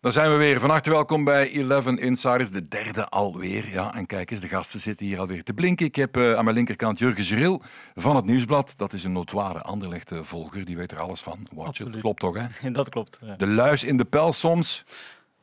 Dan zijn we weer. Van harte welkom bij Eleven Insiders, de derde alweer. Ja, en kijk eens, de gasten zitten hier alweer te blinken. Ik heb eh, aan mijn linkerkant Jurgen Zeril van het Nieuwsblad. Dat is een notoire anderlegte volger die weet er alles van. Watch Klopt toch, hè? Dat klopt. Ja. De luis in de pijl soms.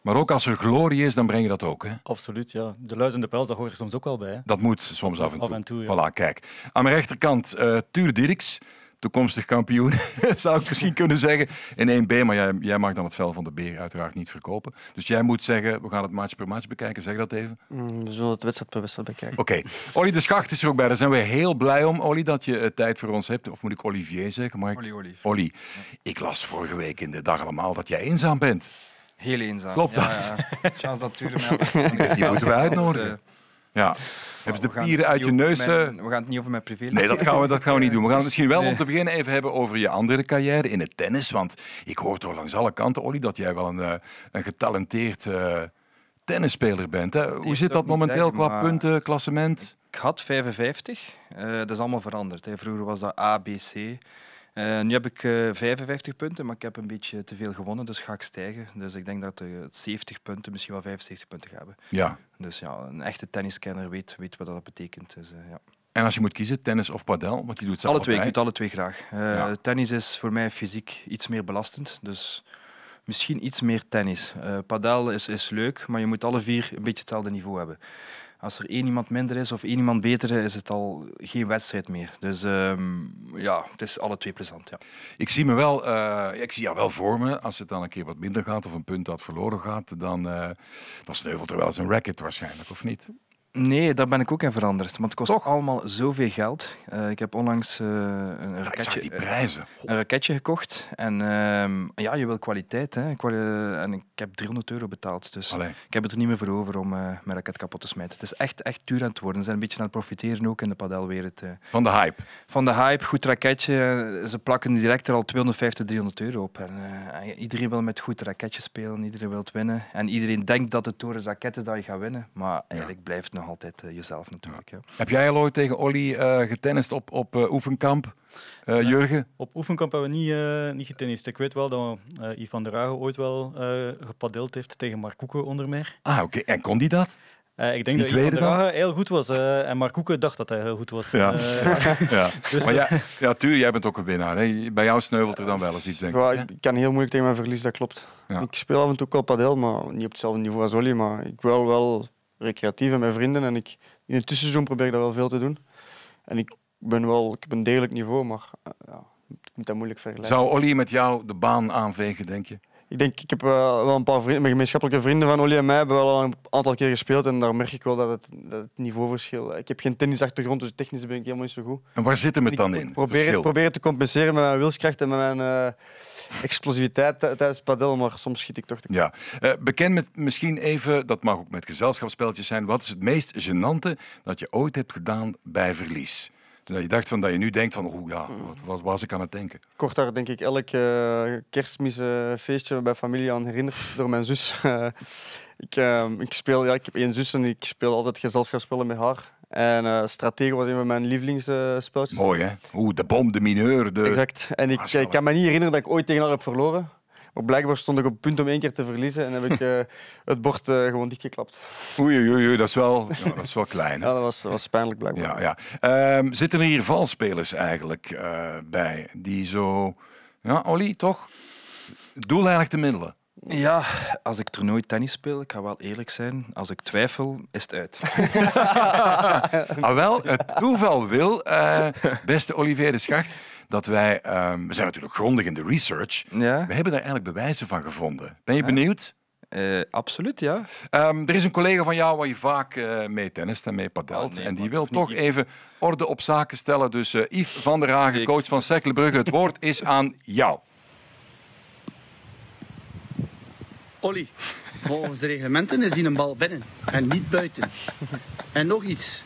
Maar ook als er glorie is, dan breng je dat ook. Hè? Absoluut, ja. De luis in de pels, dat hoor je soms ook wel bij. Hè? Dat moet soms af en toe. Af en toe Voilà, kijk. Aan mijn rechterkant uh, Tuur Dirks toekomstig kampioen, zou ik misschien kunnen zeggen, in 1B. Maar jij, jij mag dan het vel van de beer uiteraard niet verkopen. Dus jij moet zeggen, we gaan het match per match bekijken. Zeg dat even. Mm, we zullen het wedstrijd per wedstrijd bekijken. Oké. Okay. Olly de Schacht is er ook bij. Daar zijn we heel blij om, Olly, dat je eh, tijd voor ons hebt. Of moet ik Olivier zeggen? Maar ik... Olly, Olly. ik las vorige week in de dag allemaal dat jij eenzaam bent. Heel eenzaam. Klopt dat? Ja, ja. Chance dat Die moeten we uitnodigen. Ja. Hebben ze de pieren uit je neus... Eh? we gaan het niet over mijn privé... Nee, dat gaan, we, dat gaan we niet doen. We gaan het misschien wel om te beginnen even hebben over je andere carrière in het tennis. Want ik hoor toch langs alle kanten, Olly, dat jij wel een, eh, een getalenteerd uh, tennisspeler bent. Hè? Hoe zit dat momenteel qua maar... punten, klassement? Ik had 55. dat is allemaal veranderd. Hè. Vroeger was dat A, B, C. Eh, nu heb ik 55 eh, punten, maar ik heb een beetje te veel gewonnen, dus ga ik stijgen. Dus ik denk dat de eh, 70 punten, misschien wel 75 punten gaan hebben. Ja. Dus ja, een echte tenniskenner weet, weet wat dat betekent. Dus, ja. En als je moet kiezen, tennis of padel? Want je doet het alle twee, ik doe het alle twee graag. Tennis is voor mij fysiek iets meer belastend, dus misschien iets meer tennis. padel is, is leuk, maar je moet alle vier een beetje hetzelfde niveau hebben als er één iemand minder is of één iemand beter, is het al geen wedstrijd meer. Dus ehm, ja, het is alle twee plezant. Ja. Ik zie me wel, eh, ik zie ja wel voor me, als het dan een keer wat minder gaat of een punt dat verloren gaat, dan, uh, dan sneuvelt er wel eens een racket waarschijnlijk, of niet? Nee, daar ben ik ook in veranderd. Want het kost Toch? allemaal zoveel geld. Eh, ik heb onlangs eh, een, raketje, eh, een raketje gekocht. En ehm, ja, je wil kwaliteit. Hè. Ik en ik heb 300 euro betaald. Dus ik heb het er niet meer voor over om mijn raket kapot te smijten. Het is echt, echt duur aan het worden. Ze zijn een beetje aan het profiteren ook in de padelwereld. van de hype? Van de hype. Goed raketje. Ze plakken direct er al 250, 300 euro op. En, iedereen wil met goed raketje spelen. Iedereen wil het winnen. En iedereen denkt dat het door het raket is dat je gaat winnen. Maar eigenlijk blijft het nog altijd eh, jezelf natuurlijk. Heb jij al ooit tegen Olly eh, getennist op, op eh, oefenkamp? Jurgen? Op oefenkamp hebben we niet, uh, niet getennist. Ik weet wel dat uh, Ivan de Rago ooit wel gepadeeld heeft tegen Mark Koeken onder meer. Ah, oké. En kon die dat? ik denk die dat hij heel goed was. en Mark Koeken dacht dat hij heel goed was. Ja, ja. Dus, maar ja, ja tuurlijk, jij bent ook een winnaar. Bij jou sneuvelt er dan wel eens iets, denk ik. ik kan heel moeilijk tegen mijn verlies, dat klopt. Ik speel af en toe al padel, maar niet op hetzelfde niveau als Olly. Maar ik wil wel recreatief en met vrienden. En ik, in het tussenseizoen probeer ik dat wel veel te doen. En ik ben wel, ik heb een degelijk niveau, maar eh, ja, ik moet dat moeilijk vergelijken. Zou Olly met jou de baan aanvegen, denk je? ik denk, ik heb eh, wel een paar gemeenschappelijke vrienden van Oli en mij hebben wel al een aantal keer gespeeld. En daar merk ik wel dat het, dat het niveauverschil. Eh, ik heb geen tennisachtergrond, dus technisch ben ik helemaal niet zo goed. En waar zit we het dan ik, in? Probeer, het, probeer te compenseren met mijn wilskracht en met mijn eh, explosiviteit tijdens padel, maar soms schiet ik toch te Ja, uh, bekend met misschien even, dat mag ook met gezelschapsspeltjes zijn. Wat is het meest gênante dat je ooit hebt gedaan bij verlies? dat je dacht van, dat je nu denkt van, hoe ja, mm. wat, was ik aan het denken? Ik daar denk ik elk uh, eh, kerstmisfeestje eh, bij familie aan herinnerd door mijn zus. Eh, ik, ehm, ik, speel, ja, ik heb één zus en ik speel altijd gezelschapsspellen met haar. En uh, Stratego was een van mijn lievelingsspeltjes. Mooi hè? Oeh, de bom, de mineur. De... Exact. En ik, ah, ik kan me niet herinneren dat ik ooit tegen haar heb verloren. Op blijkbaar stond ik op punt om één keer te verliezen en heb ik eh, het bord eh, gewoon dichtgeklapt. Oei, oei, oei, dat is wel, ja, dat is wel klein. Hè? Ja, dat was, was pijnlijk blijkbaar. Ja, ja. Ehm, zitten er hier valspelers eigenlijk eh, bij die zo... Ja, Olly, toch? Doel eigenlijk te middelen. Ja, als ik toernooi tennis speel, ik ga wel eerlijk zijn, als ik twijfel, is het uit. ah, wel, het toeval wil, beste Olivier de Schacht, dat wij, ehm, we zijn natuurlijk grondig in de research, ja. we hebben daar eigenlijk bewijzen van gevonden. Ben je benieuwd? Eh, absoluut, ja. Ehm, er is een collega van jou waar je vaak eh, mee tennist en mee padelt. Oh, en die wil toch even orde op zaken stellen. Dus uh, Yves van der Hagen, coach van Sekkelenbrugge, het woord is aan jou. Olly, volgens de reglementen is die een bal binnen en niet buiten. En nog iets.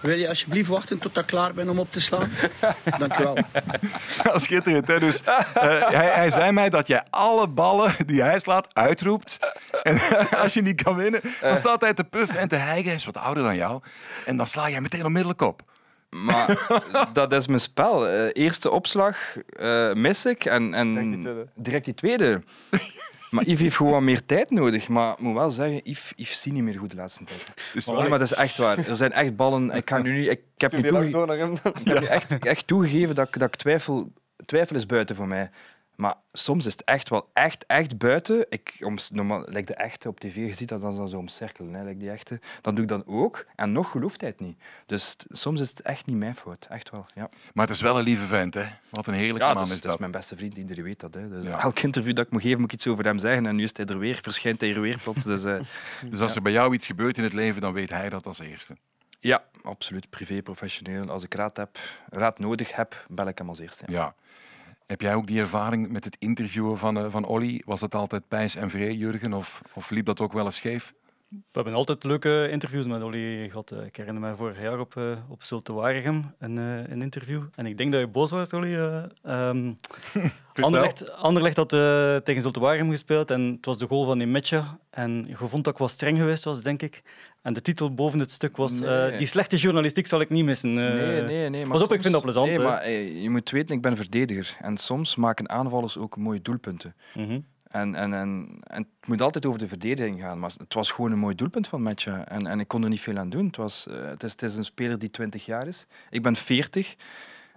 Wil je alsjeblieft wachten tot ik klaar ben om op te slaan? Dank je wel. Ja, schitterend, hè? Dus eh, hij, hij, zei mij dat jij alle ballen die hij slaat uitroept. En als je niet kan winnen, dan eh. staat hij te puffen en te hijgen. Hij is wat ouder dan jou. En dan sla jij meteen onmiddellijk op. Maar dat is mijn spel. Eh, eerste opslag uh, mis ik en, en Direct die tweede. Maar Yves heeft gewoon meer tijd nodig. Maar ik moet wel zeggen, Yves, Yves zie niet meer goed de laatste tijd. Is maar, dat is echt waar. Er zijn echt ballen. Ik, kan nu, niet, ik, ik heb, nu, toege... ik echt, echt toegegeven dat ik, dat ik twijfel... Twijfel is buiten voor mij. Maar soms is het echt wel echt, echt buiten. Ik, normaal, like de echte op tv, je ziet dat dan zo omcirkelen, hè, like die echte. Dat doe ik dan ook en nog gelooft hij het niet. Dus soms is het echt niet mijn fout, echt wel. Ja. Maar het is wel een lieve vent, hè? Wat een heerlijke man is dat. dat is mijn beste vriend, iedereen weet dat. Hè. Dus Elk interview dat ik moet geven, moet ik iets over hem zeggen. En nu is hij er weer, verschijnt hij er weer plots. Dus, eh, dus als er bij jou iets gebeurt in het leven, dan weet hij dat als eerste. Ja, absoluut. Privé, professioneel. Als ik raad, heb, raad nodig heb, bel ik hem als eerste. ja. Heb jij ook die ervaring met het interviewen van, uh, van Olly? Was dat altijd pijs en vree, Jurgen? Of, of liep dat ook wel eens scheef? We hebben altijd leuke interviews met Olly gehad. Ik herinner me vorig jaar op, uh, op Zulte Waregem een, eh, een interview. En ik denk dat je boos was, Olly. Uh, um, Anderlecht, had tegen Zulte Waregem gespeeld en het was de goal van matje. En je vond dat ik wat streng geweest was, denk ik. En de titel boven het stuk was Die slechte journalistiek zal ik niet missen. nee, nee, nee. Maar pas op, ik vind dat plezant. Nee, maar, je moet weten, ik ben verdediger. En soms maken aanvallers ook mooie doelpunten. Mhm. En, en, en, en, het moet altijd over de verdediging gaan. Maar het was gewoon een mooi doelpunt van Metje. En, en ik kon er niet veel aan doen. Het, was, eh, het, is, het is een speler die 20 jaar is. Ik ben 40.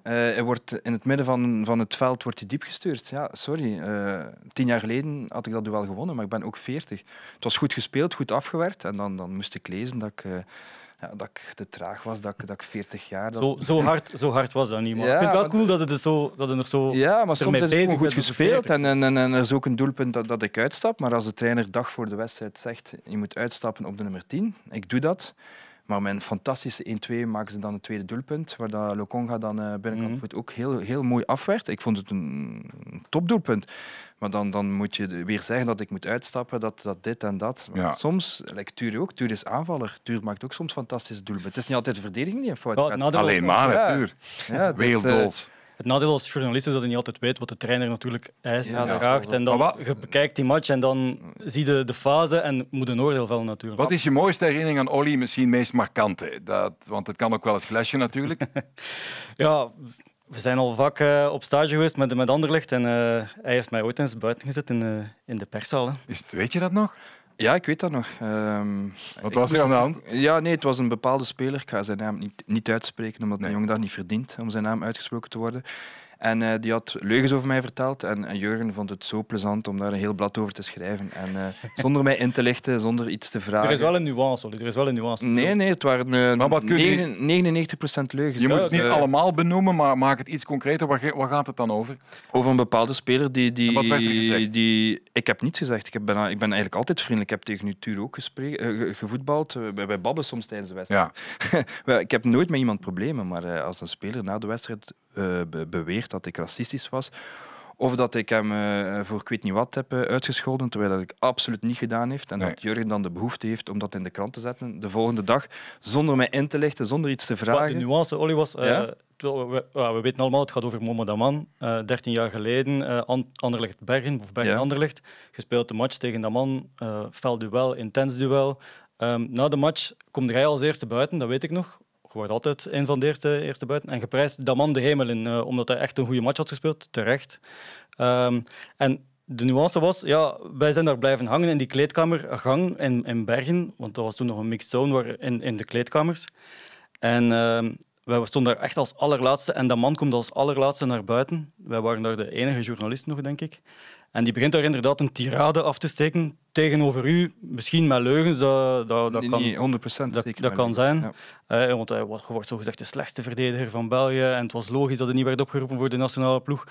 Eh, hij wordt in het midden van, van het veld wordt hij diep gestuurd. Ja, sorry. Eh, tien jaar geleden had ik dat duel gewonnen, maar ik ben ook 40. Het was goed gespeeld, goed afgewerkt. En dan, dan moest ik lezen dat ik ja, dat ik te traag was, dat ik, dat ik 40 jaar... Dat... Zo, zo, hard, zo hard was dat niet, maar ja, ik vind het wel cool dat het, zo, dat het nog zo Ja, maar soms is het goed gespeeld en, en, en, en, er is ook een doelpunt dat, dat ik uitstap. Maar als de trainer dag voor de wedstrijd zegt, je moet uitstappen op de nummer 10, ik doe dat, maar mijn fantastische 1-2 maken ze dan het tweede doelpunt, waar dat Lokonga dan eh, binnenkant mm -hmm. voet ook heel, heel mooi afwerkt. Ik vond het een topdoelpunt. Maar dan, dan moet je weer zeggen dat ik moet uitstappen, dat, dat dit en dat. Ja. Soms, like Tuur ook, Tuur is aanvaller. Tuur maakt ook soms fantastische doelpunten. Het is niet altijd de verdediging die een fout Alleen maar, Tuur. Ja, dus, uh, het nadeel als journalist is dat je niet altijd weet wat de trainer natuurlijk eist en vraagt. En dan je bekijkt die match en dan zie je de fase en moet een oordeel vellen natuurlijk. Wat is je mooiste herinnering aan Olly, misschien meest markante? Dat, want het kan ook wel eens flesje natuurlijk. ja, we zijn al vaak eh, op stage geweest met, met Anderlecht en eh, hij heeft mij ooit eens buiten gezet in, eh, in de perszaal. Hè. Is, weet je dat nog? Ja, ik weet dat nog. Ehm, Wat was er aan de hand? Ja, nee, het was een bepaalde speler. Ik ga zijn naam niet, niet uitspreken, omdat de jongen dat niet verdient om zijn naam uitgesproken te worden. En eh, die had leugens over mij verteld. En, en, Jurgen vond het zo plezant om daar een heel blad over te schrijven. En eh, zonder mij in te lichten, zonder iets te vragen. Er is wel een nuance, hoor. Er is wel een nuance. Nee, nee, het waren eh, maar wat je... 99% leugens. Je moet het niet allemaal benoemen, maar maak het iets concreter. Waar, gaat het dan over? Over een bepaalde speler die... die wat werd er gezegd? Die, ik heb niets gezegd. Ik, heb ben, ik ben eigenlijk altijd vriendelijk. Ik heb tegen nu Tuur ook gesprek, gevoetbald. Wij, wij babbelen soms tijdens de wedstrijd. Ja. ik heb nooit met iemand problemen, maar als een speler na de wedstrijd eh, be dat ik racistisch was. Of dat ik hem eh, voor ik weet niet wat heb eh, uitgescholden, terwijl dat ik absoluut niet gedaan heeft. En dat Jurgen dan de behoefte heeft om dat in de krant te zetten de volgende dag, zonder mij in te lichten, zonder iets te vragen. de nuance, Olly, was... ja? we, weten allemaal, het gaat over Momo Daman. 13 jaar geleden, Anderlecht Bergen, of Bergen Anderlecht, gespeeld de match tegen Daman. fel duel, intens duel. Um, na de match komt hij als eerste buiten, dat weet ik nog wordt altijd een van de eerste, eerste buiten. En geprijsd man de Hemel in, eh, omdat hij echt een goede match had gespeeld, terecht. Ehm, en de nuance was, ja, wij zijn daar blijven hangen in die kleedkamergang in, in Bergen, want dat was toen nog een mixed zone waar, in, in de kleedkamers. En ehm, wij stonden daar echt als allerlaatste en dat man komt als allerlaatste naar buiten. Wij waren daar de enige journalist nog, denk ik. En die begint daar inderdaad een tirade af te steken tegenover u, misschien met leugens. Dat, dat, dat kan, nee, 100% dat, dat kan zijn. Eh, want hij eh, wordt zogezegd de slechtste verdediger van België. En het was logisch dat hij niet werd opgeroepen voor de nationale ploeg.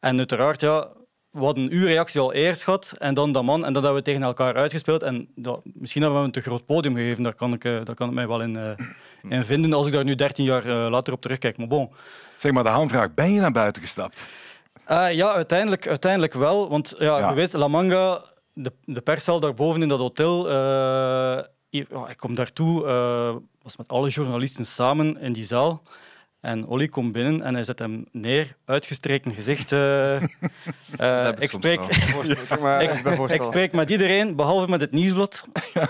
En uiteraard, ja, we hadden uw reactie al eerst gehad en dan dat man. En dat hebben we tegen elkaar uitgespeeld. En misschien hebben we hem een te groot podium gegeven. Daar kan ik, eh, daar kan ik mij wel in, vinden als ik daar nu 13 jaar later op terugkijk. Maar bon. Zeg maar de handvraag: ben je naar buiten gestapt? Eh, ja, uiteindelijk, uiteindelijk wel. Want ja, je weet, La Manga, de, de perszaal daarboven in dat hotel. Eh, oh, ik, kom daartoe, uh, was met alle journalisten samen in die zaal. En Olly komt binnen en hij zet hem neer, uitgestreken gezicht. Uh, ik, spreek, ik, ik, spreek met iedereen, behalve met het nieuwsblad.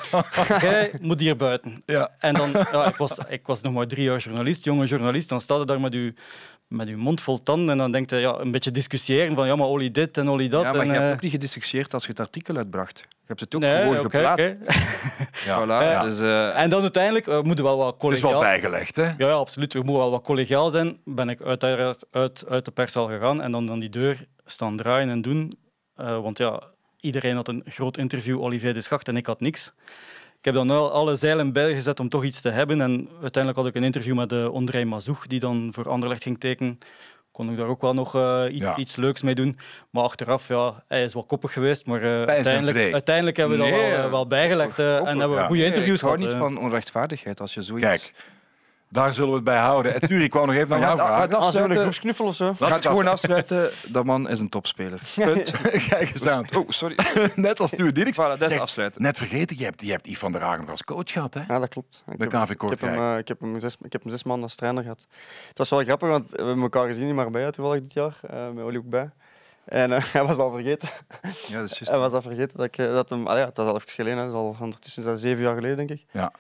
Jij moet hier buiten. Ja. En dan, ja, ik, was, ik was nog maar drie jaar journalist, jonge journalist. Dan staat hij daar met u met je mond vol tanden en dan denkt hij ja, een beetje discussiëren van ja, maar olie dit en olie dat. Ja, maar en, je hebt eh, ook niet gediscussieerd als je het artikel uitbracht. Je hebt het ook gewoon geplaatst. ja. Voilà, Dus, eh, En dan uiteindelijk eh, moeten we wel wat collegaal... Het is wel bijgelegd, hè? Ja, ja absoluut. We moeten wel wat collegaal zijn. Ben ik uiteraard uit, uit de al gegaan en dan die deur staan draaien en doen. want ja, iedereen had een groot interview, Olivier de Schacht en ik had niks ik heb dan wel alle zeilen bijgezet om toch iets te hebben. En uiteindelijk had ik een interview met de eh, Andrei Mazoeg, die dan voor Anderlecht ging tekenen. Kon ik daar ook wel nog eh, iets, iets, leuks mee doen. Maar achteraf, ja, hij is wel koppig geweest. Maar eh, uiteindelijk, uiteindelijk hebben we nee, dat wel, bijgelegd. en hebben we goede interviews gehad. niet van onrechtvaardigheid als je zoiets... Kijk, daar zullen we het bij houden. En ik kwam nog even naar jou ah, vragen. Als ah, ah, we een groepsknuffel of zo. het gewoon afsluiten. Dat man is een topspeler. Punt. Kijk eens aan. Oh, sorry. Net als Stuart Dirks. Voilà, dat afsluiten. Net vergeten, je hebt, je hebt Yves van der Hagen als coach gehad, hè? Ja, dat klopt. Ik, eh, heb, hem, ik, zes, ik als trainer gehad. Het was wel grappig, want we hebben elkaar gezien Maar bij toevallig dit jaar. Eh, met Oli ook bij. En eh, hij was al vergeten. Ja, dat is juist. Hij was al vergeten dat ik eh, dat hem... Ah, ja, het was al even geleden, is al ondertussen dat zeven jaar geleden, denk ik. Ja.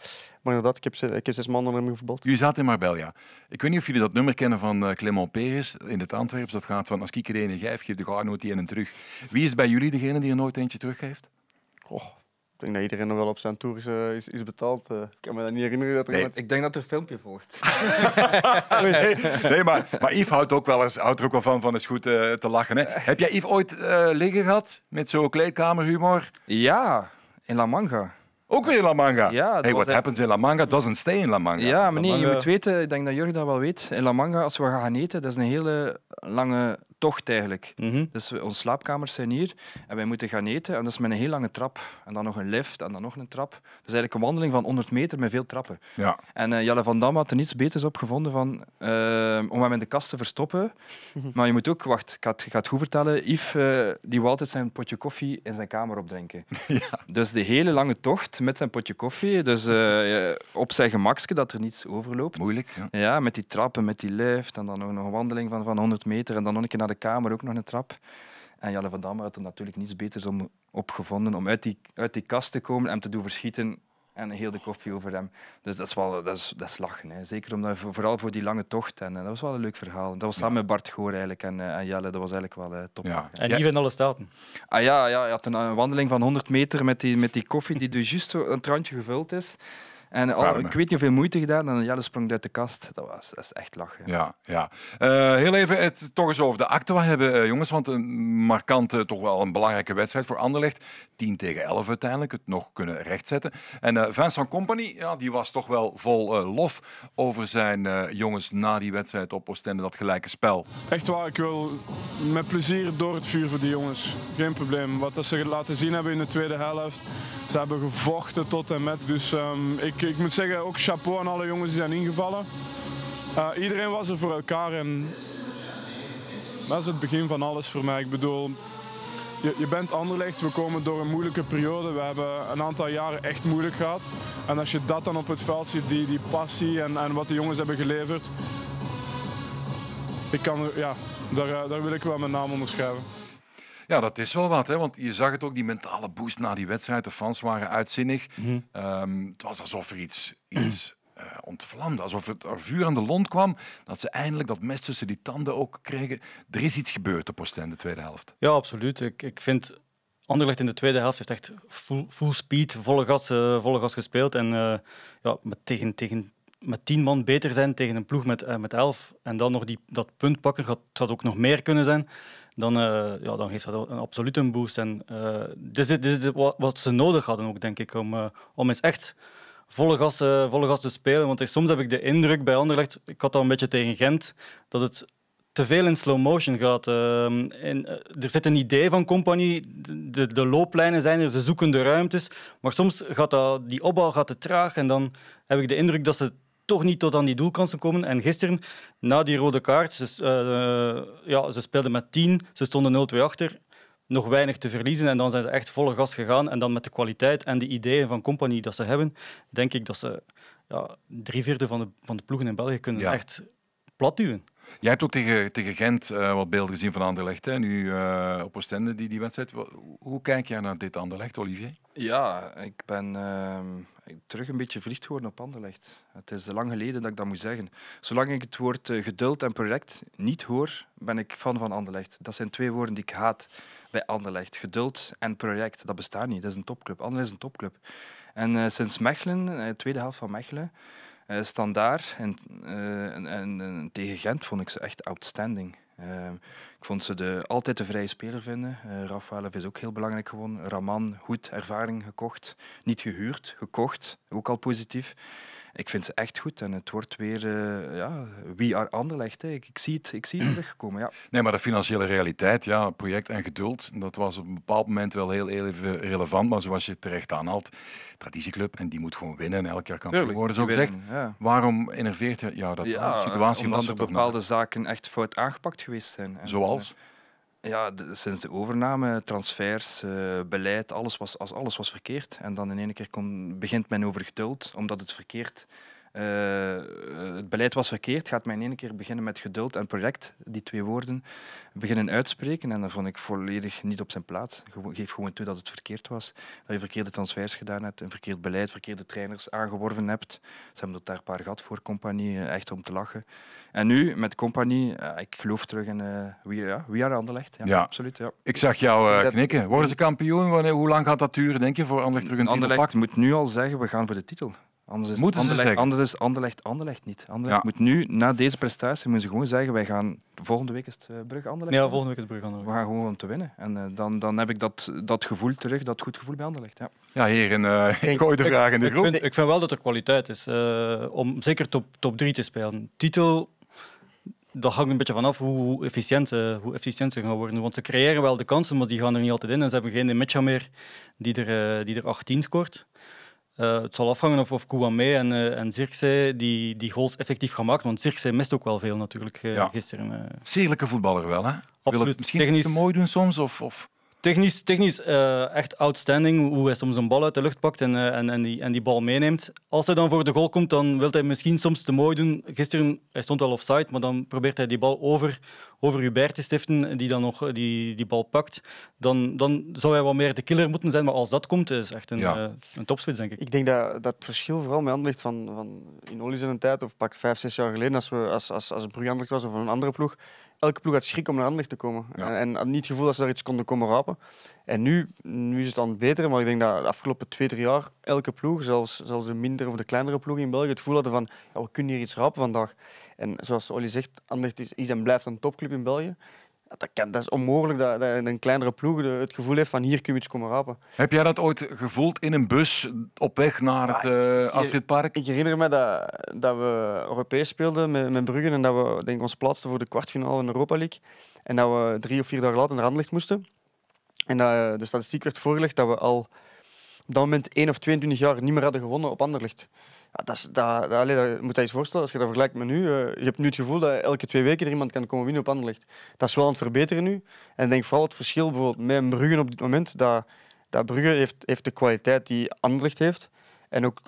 Maar dat ik heb, ik heb zes maanden hem gevoetbald. Jullie zaten in Marbella. Ik weet niet of jullie dat nummer kennen van eh, Clement Peres in het Antwerpen. Dat gaat van, als ik er een geef, geef de Garno die en terug. Wie is bij jullie degene die er nooit eentje teruggeeft? Oh, ik denk dat iedereen nog wel op zijn tour eh, is, is, betaald. Eh. ik kan me dat niet herinneren. Dat er Ik denk dat er een filmpje volgt. nee, maar, maar Yves houdt, ook wel eens, houdt er ook wel van, van is goed eh, te lachen. Hè? Heb jij Yves ooit liggen gehad met zo'n kleedkamerhumor? Ja, in La Manga. Ook weer in La Manga. hey, what happens in La Manga doesn't stay in La Manga. Ja, maar nee, je moet weten, ik denk dat Jurgen dat wel weet. In La Manga, als we gaan eten, dat is een hele lange tocht eigenlijk. Mhm. Dus onze slaapkamers zijn hier en wij moeten gaan eten. En dat is met een hele lange trap. En dan nog een lift en dan nog een trap. Dat is eigenlijk een wandeling van 100 meter met veel trappen. Ja. En uh, Jelle van Dam had er niets beters op gevonden van, ehm, om hem in de kast te verstoppen. maar je moet ook, wacht, ik ga het, goed vertellen. Yves, eh, die wil altijd zijn potje koffie in zijn kamer opdrinken. Ja. Dus de hele lange tocht met zijn potje koffie. Dus eh, op zijn gemakske, dat er niets overloopt. Moeilijk, ja. ja. met die trappen, met die lift en dan nog een wandeling van, van 100 meter en dan nog een keer naar de kamer, ook nog een trap. En Jelle van Damme had er natuurlijk niets beters om opgevonden om uit die, uit die kast te komen en te doen verschieten en heel de koffie over hem. Dus dat is wel dat is, dat is lachen. Hè. Zeker omdat, vooral voor die lange tocht. En, eh, dat was wel een leuk verhaal. Dat was samen met Bart Goor eigenlijk en, eh, en, Jelle. Dat was eigenlijk wel eh, top. Ja. En hier in alle staten. Ah ja, ja, je had een, een, wandeling van 100 meter met die, met die koffie die dus juist een trantje gevuld is. En oh, ik weet niet hoeveel moeite gedaan en Jelle sprong uit de kast. Dat was dat is echt lachen. Ja, ja. Eh, heel even het toch eens over de actua hebben, eh, jongens. Want een markante, eh, toch wel een belangrijke wedstrijd voor Anderlecht. 10 tegen 11 uiteindelijk, het nog kunnen rechtzetten. En uh, Vincent Company, ja, die was toch wel vol lof over zijn jongens na die wedstrijd op Oostende, dat gelijke spel. Echt waar, ik wil met plezier door het vuur voor die jongens. Geen probleem. Wat ze laten zien hebben in de tweede helft, ze hebben gevochten tot en met. Dus ehm, ik ik moet zeggen, ook chapeau aan alle jongens die zijn ingevallen. Eh, iedereen was er voor elkaar en dat is het begin van alles voor mij. Ik bedoel, je, je bent Anderlecht, we komen door een moeilijke periode. We hebben een aantal jaren echt moeilijk gehad. En als je dat dan op het veld ziet, die, die passie en, en wat de jongens hebben geleverd. Ik kan, ja, daar, eh, daar wil ik wel mijn naam onderschrijven. Ja, dat is wel wat. Hè? Want je zag het ook, die mentale boost na die wedstrijd. De fans waren uitzinnig. Mhm. Ehm, het was alsof er iets, iets eh, ontvlamde. Alsof het er vuur aan de lont kwam. Dat ze eindelijk dat mes tussen die tanden ook kregen. Er is iets gebeurd op Oostende, de tweede helft. Ja, absoluut. Ik, ik vind... Anderlecht in de tweede helft heeft echt full, speed, volle gas, eh, volle gas gespeeld. En eh, ja, met tegen, tegen, met tien man beter zijn tegen een ploeg met, met elf. En dan nog die, dat punt pakken, gaat, zou ook nog meer kunnen zijn dan, eh, ja, dan geeft dat een, absolute boost. En eh, dit is, dit is wat, ze nodig hadden ook, denk ik, om, eh, om eens echt volle gas, volle gas te spelen. Want soms heb ik de indruk bij Anderlecht, ik had dat een beetje tegen Gent, dat het te veel in slow motion gaat. en, er zit een idee van compagnie, de, de, looplijnen zijn er, ze zoeken de ruimtes. Maar soms gaat dat, die opbouw gaat te traag en dan heb ik de indruk dat ze toch niet tot aan die doelkansen komen. En gisteren, na die rode kaart, ze, eh, ja, ze speelden met 10, ze stonden 0-2 achter, nog weinig te verliezen. En dan zijn ze echt volle gas gegaan. En dan met de kwaliteit en de ideeën van compagnie dat ze hebben, denk ik dat ze ja, drie vierde van de, van de ploegen in België kunnen echt platduwen. Jij hebt ook tegen, tegen Gent eh, wat beelden gezien van Anderlecht. Hè? Nu uh, op Oostende, die, die wedstrijd. Hoe kijk jij naar dit Anderlecht, Olivier? Ja, ik ben... Ehm, terug een beetje verlicht geworden op Anderlecht. Het is lang geleden dat ik dat moet zeggen. Zolang ik het woord eh, geduld en project niet hoor, ben ik fan van Anderlecht. Dat zijn twee woorden die ik haat bij Anderlecht. Geduld en project, dat bestaat niet. Dat is een topclub. Anderlecht is een topclub. En eh, sinds Mechelen, eh, de tweede helft van Mechelen, uh, staan daar en, en, tegen Gent vond ik ze echt outstanding. Ehm, ik vond ze de, altijd de vrije speler vinden. Uh, eh, Rafael is ook heel belangrijk gewoon. Raman, goed, ervaring gekocht. Niet gehuurd, gekocht. Ook al positief ik vind ze echt goed en het wordt weer uh, ja, wie are Anderlecht. Hè. Ik, zie het, ik zie het terugkomen. Ja. Nee, maar de financiële realiteit, ja, project en geduld, dat was op een bepaald moment wel heel even relevant. Maar zoals je terecht aanhaalt, traditieclub, en die moet gewoon winnen en elk jaar kampioen worden, zo gezegd. Waarom enerveert je jou dat? Ja, situatie omdat er bepaalde zaken echt fout aangepakt geweest zijn. zoals? Eh, ja, sinds de overname, transfers, eh, beleid, alles was, als alles was verkeerd. En dan in één keer komt begint men over geduld, omdat het verkeerd eh, eh, het beleid was verkeerd, gaat mij in één keer beginnen met geduld en project, die twee woorden, beginnen uitspreken. En dat vond ik volledig niet op zijn plaats. Geef gewoon toe dat het verkeerd was, dat je verkeerde transfers gedaan hebt, een verkeerd beleid, verkeerde trainers aangeworven hebt. Ze hebben dat daar een paar gehad voor Compagnie, eh, echt om te lachen. En nu, met Compagnie, ik geloof terug in wie? Wie ja, we are Anderlecht. Ja, ja. absoluut. Ja. Ik zag jou knikken. Worden ze kampioen? hoe lang gaat dat duren, denk je, voor Anderlecht terug een Anderlecht moet nu al zeggen, we gaan voor de titel. Anders is, Moeten Anderlecht, anders is Anderlecht, Anderlecht niet. Anderlecht moet nu, na deze prestatie, moeten ze gewoon zeggen, wij gaan volgende week is het eh, brug Anderlecht. Ja, volgende week is We gaan gewoon om te winnen. En eh, dan, dan heb ik dat, dat gevoel terug, dat goed gevoel bij Anderlecht. Ja, ja heren, uh, eh, ik gooi de vraag in de groep. Ik vind, wel dat er kwaliteit is om zeker top, top 3 te spelen. Titel, dat hangt een beetje vanaf hoe efficiënt, ze, hoe efficiënt ze gaan worden. Want ze creëren wel de kansen, maar die gaan er niet altijd in. En ze hebben geen matcha meer die er, die er 18 scoort. Eh, het zal afhangen of, of Kouame en, uh, en die, die goals effectief gemaakt Want Zirkzee mist ook wel veel natuurlijk uh, gisteren. Sierlijke voetballer wel, hè? Absoluut. Wil het misschien technisch, te mooi doen soms? Of, of? Technisch, technisch echt outstanding hoe hij soms een bal uit de lucht pakt en, en, en, die, en die bal meeneemt. Als hij dan voor de goal komt, dan wil hij misschien soms te mooi doen. Gisteren, hij stond wel offside, maar dan probeert hij die bal over, over Hubert te stiften, die dan nog die, die bal pakt, dan, dan zou hij wel meer de killer moeten zijn. Maar als dat komt, is echt een, ja. Eh, een denk ik. Ik denk dat, dat verschil vooral met ligt van, van in Olie zijn een tijd, of pak vijf, zes jaar geleden, als, we, als, als, als Brugge was of een andere ploeg, elke ploeg had schrik om naar Anderlecht te komen. En, en niet het gevoel dat ze daar iets konden komen rapen. En nu, nu is het dan beter, maar ik denk dat de afgelopen twee, drie jaar elke ploeg, zelfs, zelfs de mindere of de kleinere ploeg in België, het gevoel hadden van ja, we kunnen hier iets rapen vandaag. En zoals Olly zegt, Anderlecht is, en blijft een topclub in België. Dat, kan, dat, is onmogelijk dat, een kleinere ploeg het gevoel heeft van hier kun we iets komen rapen. Heb jij dat ooit gevoeld in een bus op weg naar het uh, eh, Astridpark? Ik herinner me dat, dat we Europees speelden met, met Brugge en dat we denk, ons plaatsten voor de kwartfinale in Europa League. En dat we drie of vier dagen later naar Anderlecht moesten. En eh, de statistiek werd voorgelegd dat we al op dat moment 1 of 22 jaar niet meer hadden gewonnen op anderlicht. Ja, dat, is, dat, allez, moet je eens voorstellen, als je dat vergelijkt met nu. Eh, je hebt nu het gevoel dat elke twee weken er iemand kan komen winnen op anderlicht. Dat is wel aan het verbeteren nu. En ik denk vooral het verschil bijvoorbeeld met Brugge op dit moment. Dat, dat Brugge heeft, heeft de kwaliteit die Anderlecht heeft. En ook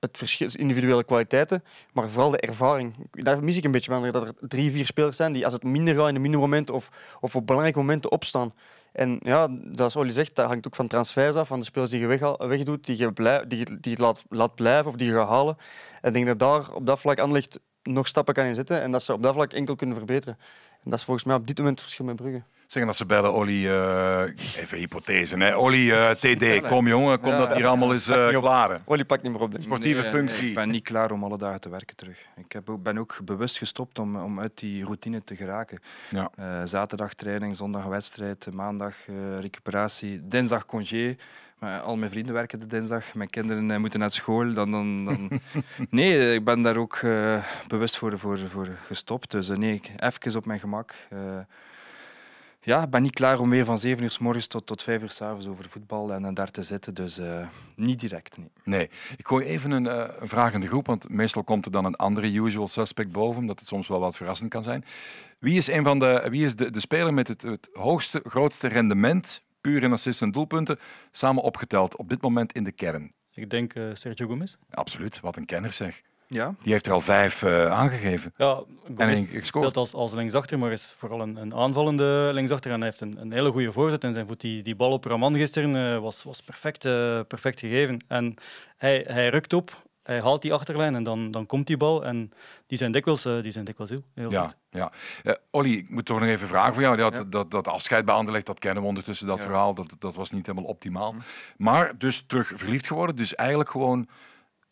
het verschil, individuele kwaliteiten, maar vooral de ervaring. Daar mis ik een beetje, dat er drie, vier spelers zijn die als het minder gaat in een minder moment of, of op belangrijke momenten opstaan. En ja, zoals Oli zegt, dat hangt ook van transfers af, van de spelers die je wegdoet, die je, die, die laat, laat blijven of die je gaat halen. En ik denk dat daar op dat vlak ligt nog stappen kan inzetten en dat ze op dat vlak enkel kunnen verbeteren. En dat is volgens mij op dit moment het verschil met Brugge zeggen dat ze bellen, Olly, eh, even hypothese, hè. Olly, eh, TD, kom jongen, kom dat hier allemaal is uh, eh, klaar. Oli pak niet meer op. Sportieve functie. ik ben niet klaar om alle dagen te werken terug. Ik heb ben ook bewust gestopt om, om uit die routine te geraken. Ja. zaterdag training, zondag wedstrijd, maandag recuperatie, dinsdag congé. Al mijn vrienden werken de dinsdag, mijn kinderen moeten naar school. Dan, dan, dan... Nee, ik ben daar ook bewust voor, voor gestopt. Dus nee, even op mijn gemak ja, ik ben niet klaar om weer van 7 uur s morgens tot, tot 5 uur s avonds over voetbal en, daar te zitten. Dus eh, niet direct. Nee. nee. Ik gooi even eh, een, vraag in de groep, want meestal komt er dan een andere usual suspect boven, omdat het soms wel wat verrassend kan zijn. Wie is, een van de, wie is de, de speler met het, het hoogste, grootste rendement, puur in assist en doelpunten, samen opgeteld op dit moment in de kern? Ik denk eh, Sergio Gomez. Absoluut, wat een kenner zeg. Ja. Die heeft er al vijf eh, aangegeven. Ja, en ik speelt als, als linksachter, maar is vooral een, een aanvallende linksachter. En hij heeft een, hele goede voorzet in zijn voet. Die, die bal op Raman gisteren eh, was, was perfect, eh, perfect gegeven. En hij, hij rukt op, hij haalt die achterlijn en dan, dan komt die bal. En die zijn dikwijls, die zijn dikwijls heel, heel ja, goed. Ja. Uh, Olly, ik moet toch nog even vragen voor jou. Dat, ja. dat, dat afscheid bij dat kennen we ondertussen, dat verhaal. Dat, dat was niet helemaal optimaal. Mhm. Maar dus terug verliefd geworden. Dus eigenlijk gewoon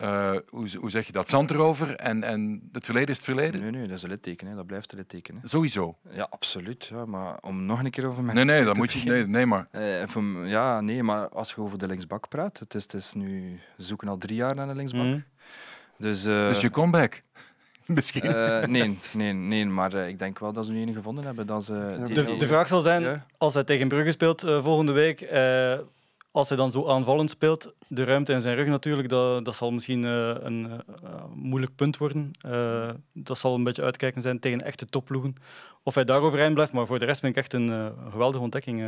uh, hoe, hoe, zeg je dat, zand erover en, en het verleden is het verleden? Nee, nee, dat is een litteken, hè. dat blijft een litteken. Hè. Sowieso? Ja, absoluut. Ja, maar om nog een keer over mijn... Nee, nee, dat moet je... Nee, nee maar... Uh, eh, even, ja, nee, maar als je over de linksbak praat, het is, het is nu... We zoeken al drie jaar naar de linksbak. Mhm. Dus, uh, dus je comeback? Misschien. Uh, nee, nee, nee, maar ik denk wel dat ze nu een gevonden hebben. Dat ze, de, de vraag zal zijn, als hij tegen Brugge speelt volgende week, als hij dan zo aanvallend speelt, de ruimte in zijn rug natuurlijk, dat, dat zal misschien eh, eh, een moeilijk punt worden. Eh, dat zal een beetje uitkijken zijn tegen echte topploegen. Of hij daar overeind blijft, maar voor de rest vind ik echt een geweldige ontdekking.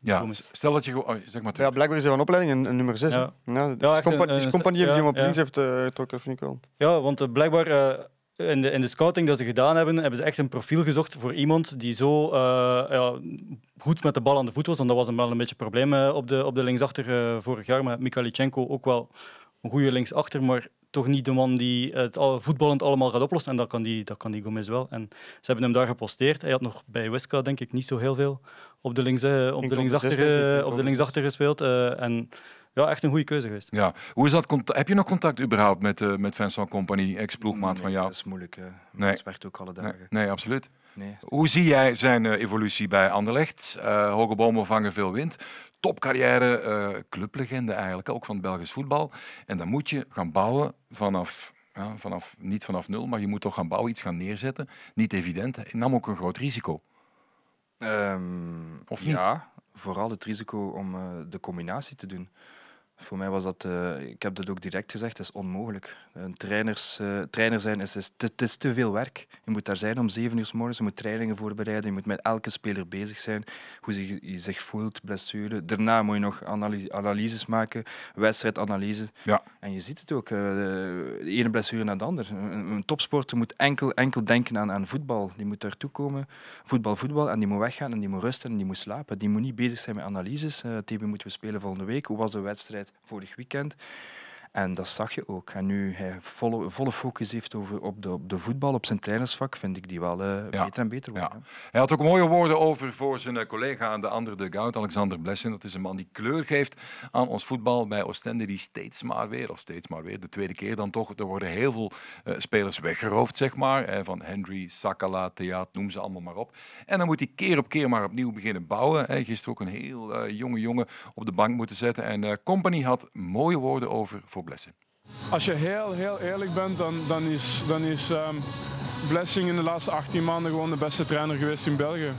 ja, stel dat je... gewoon. Ah, zeg maar ja, blijkbaar is hij van opleiding een, een nummer 6. Ja. Ja, die compagnie die hem op links heeft getrokken, vind ik wel. Ja, want blijkbaar in de, de scouting dat ze gedaan hebben, hebben ze echt een profiel gezocht voor iemand die zo eh, ja, goed met de bal aan de voet was. Want dat was hem wel een beetje een probleem eh, op, de, op de linksachter uh, vorig jaar. Maar Mikalichenko ook wel een goede linksachter, maar toch niet de man die het voetballend allemaal gaat oplossen. En dat kan die, dat kan die Gomez wel. En ze hebben hem daar geposteerd. Hij had nog bij Wesca, denk ik, niet zo heel veel op de, links, op de, linksachter, op de linksachter gespeeld. en ja, echt een goede keuze geweest. Ja. Hoe is dat, heb je nog contact überhaupt met, uh, met Vincent Compagnie, ex-ploegmaat van jou? dat is moeilijk. Hè. Eh. Nee. Dat werkt ook alle dagen. Nee, absoluut. Nee. Hoe zie jij zijn eh, evolutie bij Anderlecht? hoge bomen vangen veel wind. Topcarrière, uh, clublegende eigenlijk, ook van het Belgisch voetbal. En dan moet je gaan bouwen vanaf, ja, vanaf, niet vanaf nul, maar je moet toch gaan bouwen, iets gaan neerzetten. Niet evident, nam ook een groot risico. Ehm, of niet? Ja, vooral het risico om de combinatie te doen. Voor mij was dat, eh, ik heb dat ook direct gezegd, dat is onmogelijk. Een trainers, eh, trainer zijn is, is, te, is te veel werk. Je moet daar zijn om zeven uur s morgens, je moet trainingen voorbereiden, je moet met elke speler bezig zijn, hoe zich, je zich voelt, blessure. Daarna moet je nog analyse, analyses maken, wedstrijdanalyse. Ja. En je ziet het ook, uh, de ene blessure naar de ander. Een, topsporter moet enkel, enkel denken aan, aan voetbal. Die moet daartoe komen, voetbal, voetbal, en die moet weggaan en die moet rusten en die moet slapen. Die moet niet bezig zijn met analyses. tegen moeten we spelen volgende week, hoe was de wedstrijd? vorig weekend. En dat zag je ook. En nu hij volle, volle focus heeft over, op, de, op de voetbal, op zijn trainersvak, vind ik die wel eh, beter en beter worden. Ja. Hij had ook mooie woorden over voor zijn eh, collega aan de andere de Goud, Alexander Blessing. Dat is een man die kleur geeft aan ons voetbal bij Oostende, die steeds maar weer, of steeds maar weer, de tweede keer dan toch, er worden heel veel eh, spelers weggeroofd, zeg maar. van Henry, Sakala, Theat, noem ze allemaal maar op. En dan moet hij keer op keer maar opnieuw beginnen bouwen. Hè. Gisteren ook een heel jonge jongen op de bank moeten zetten. En Company had mooie woorden over voor als je heel, heel eerlijk bent, dan, dan is, dan is ehm, Blessing in de laatste 18 maanden gewoon de beste trainer geweest in België.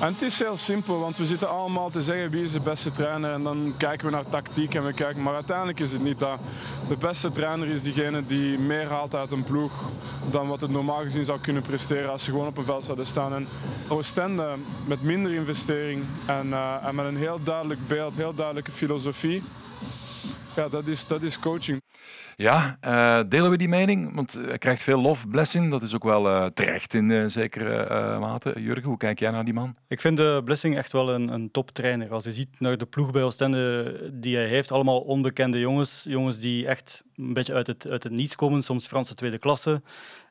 En het is heel simpel, want we zitten allemaal te zeggen wie is de beste trainer. En dan kijken we naar tactiek en we kijken. Maar uiteindelijk is het niet dat. De beste trainer is diegene die meer haalt uit een ploeg dan wat het normaal gezien zou kunnen presteren als ze gewoon op een veld zouden staan. En Oostende met minder investering en, eh, en met een heel duidelijk beeld, heel duidelijke filosofie. Ja, dat is, dat is coaching. Ja, eh, delen we die mening? Want hij krijgt veel lof, blessing. Dat is ook wel eh, terecht in eh, zekere mate. Jurgen, hoe kijk jij naar die man? Ik vind Blessing echt wel een, een toptrainer. Als je ziet naar de ploeg bij Oostende die hij heeft, allemaal onbekende jongens. Jongens die echt een beetje uit het, uit het niets komen, soms Franse tweede klasse.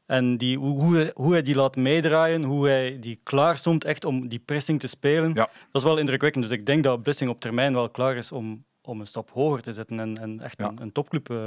En die, hoe, hij, hoe hij die laat meedraaien, hoe hij die klaarstond echt om die pressing te spelen, dat is wel indrukwekkend. Dus ik denk dat Blessing op termijn wel klaar is om om een stap hoger te zetten en, echt een, topclub eh,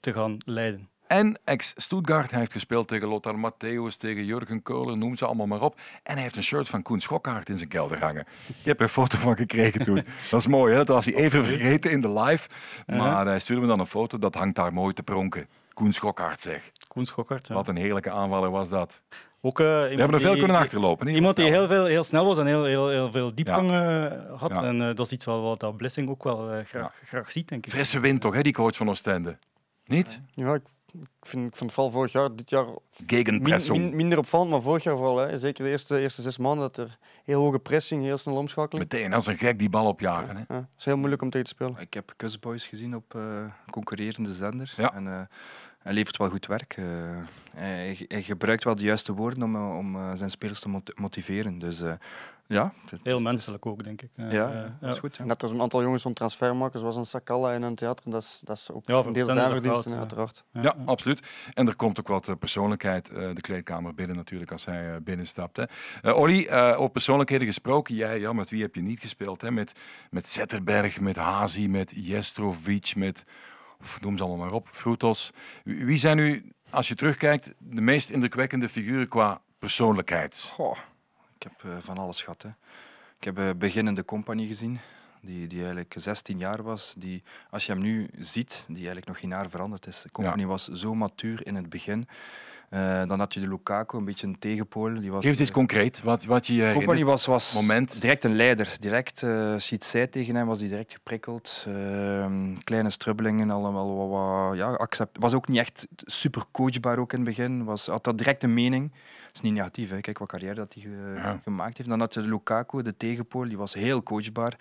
te gaan leiden. En ex-Stuttgart heeft gespeeld tegen Lothar Matthäus, tegen Jurgen Keulen, noem ze allemaal maar op. En hij heeft een shirt van Koen Schokkaart in zijn kelder hangen. Ik heb er een foto van gekregen toen. Dat is mooi, hè? Dat was hij even vergeten in de live. Uh-huh. Maar eh, hij stuurde me dan een foto, dat hangt daar mooi te pronken. Koen Schokkaart zeg. Koen Schokkaart, Wat een heerlijke aanvaller was dat. We eh, hebben er veel kunnen achterlopen. Iemand die heel, veel, heel snel was en heel, heel, heel veel diepgang eh, had. En eh, dat is iets wat, wat dat Blessing ook wel graag, graag ziet, denk ik. Frisse wind toch, hè, die coach van Oostende? Niet? Ja, ik, vind, ik vind vorig jaar, dit jaar... Gegenpressing. Min, minder opvallend, maar vorig jaar vooral. Hè. Zeker de eerste, eerste zes maanden, dat er heel hoge pressing, heel snel omschakeling. Meteen als een gek die bal opjagen. Hè. het is heel moeilijk om tegen te spelen. Ik heb Cusboys gezien op concurrerende zender. Ja hij levert wel goed werk. Eh, hij, gebruikt wel de juiste woorden om, eh, om eh, zijn spelers te motiveren. Dus ja. Heel menselijk ook, denk ik. Ja, dat Is goed. Ja. Net als een aantal jongens transfer maken. zoals een Sakala in een theater, dat is, dat is ook ja, in daarverdiensten, uiteraard. Ja. absoluut. En er komt ook wat persoonlijkheid de kleedkamer binnen natuurlijk, als hij binnenstapt. Olly, over persoonlijkheden gesproken, jij, ja, met wie heb je niet gespeeld? Hè? Met, met Zetterberg, met Hazi, met Jestrovic, met of noem ze allemaal maar op, Frutos. Wie zijn nu, als je terugkijkt, de meest indrukwekkende figuren qua persoonlijkheid? Goh, ik heb eh, van alles gehad. Hè. Ik heb uh, beginnende Compagnie gezien, die, die eigenlijk 16 jaar was. Die, als je hem nu ziet, die eigenlijk nog geen jaar veranderd is. Compagnie was zo matuur in het begin. Eh, dan had je de Lukaku, een beetje een tegenpool. Die was, Geef eens eh, concreet wat, wat je eh, was moment. direct een leider. Direct, uh, ziet zij tegen hem, was hij direct geprikkeld. Ehm, kleine strubbelingen, allemaal wat, ja, accept. Was ook niet echt super coachbaar ook in het begin. Was, had dat direct een mening. Dat is niet negatief, kijk wat carrière dat hij gemaakt heeft. Dan had je de Lukaku, de tegenpool, die was heel coachbaar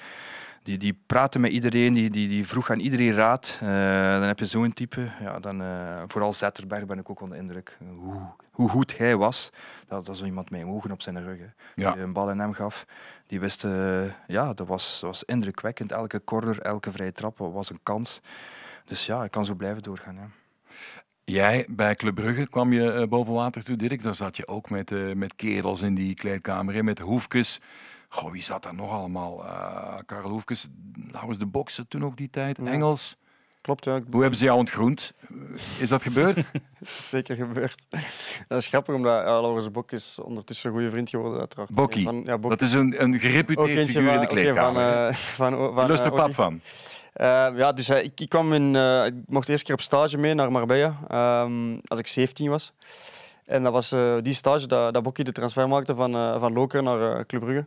die, die praatte met iedereen, die, die, die vroeg aan iedereen raad. Eh, dan heb je zo'n type. Ja, dan, eh, vooral Zetterberg ben ik ook onder indruk. Hoe, hoe goed hij was, dat, dat zo iemand met ogen op zijn rug. Hè. Die een bal in hem gaf. Die wist, eh, ja, dat was, was indrukwekkend. Elke corner, elke vrije trap was een kans. Dus ja, ik kan zo blijven doorgaan. Jij, bij Club Brugge kwam je boven water toe, Dirk. Dan zat je ook met, met kerels in die kleedkamer, hè, met hoefkes. Goh, wie zat daar nog allemaal? Uh, Karel Hoefkes, Laurens de Boksen toen ook die tijd, Engels. Klopt, ja. Hoe hebben ze jou ontgroend? Is dat gebeurd? Zeker gebeurd. Dat is grappig, omdat ja, Bok is ondertussen een goede vriend geworden, uiteraard. Bokkie. Van, ja, Dat is een, een gereputeerd figuur in de kleedkamer. Eh, van, van, Lust er eh, pap van. ja, dus ik, ik, kwam in, ik mocht eerst keer op stage mee naar Marbella, ehm, als ik 17 was. En dat was die stage dat, dat Bokkie de transfer maakte van, van Loker naar Club Brugge.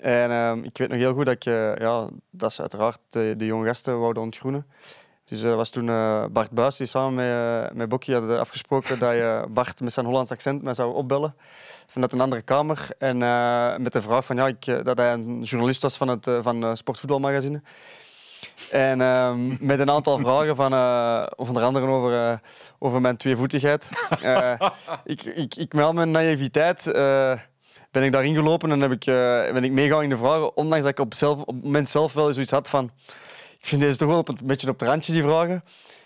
En ehm, ik weet nog heel goed dat ik, eh, ja, dat uiteraard de, eh, de jonge gasten wouden ontgroenen. Dus dat eh, was toen Bart Buis, die samen met, met Bokkie had afgesproken dat je Bart met zijn Hollands accent mij zou opbellen vanuit een andere kamer. En met de vraag van, ja, ik, dat hij een journalist was van het van, Sportvoetbalmagazine. En ehm, met een aantal vragen van, onder andere over, over mijn tweevoetigheid. Uh, ik, ik, ik, meld mijn naïviteit ben ik daarin gelopen en heb ik, eh, ben ik meegegaan in de vragen. Ondanks dat ik op, zelf, op het moment zelf wel zoiets had van... Ik vind deze toch wel op, een beetje op het randje, die vragen.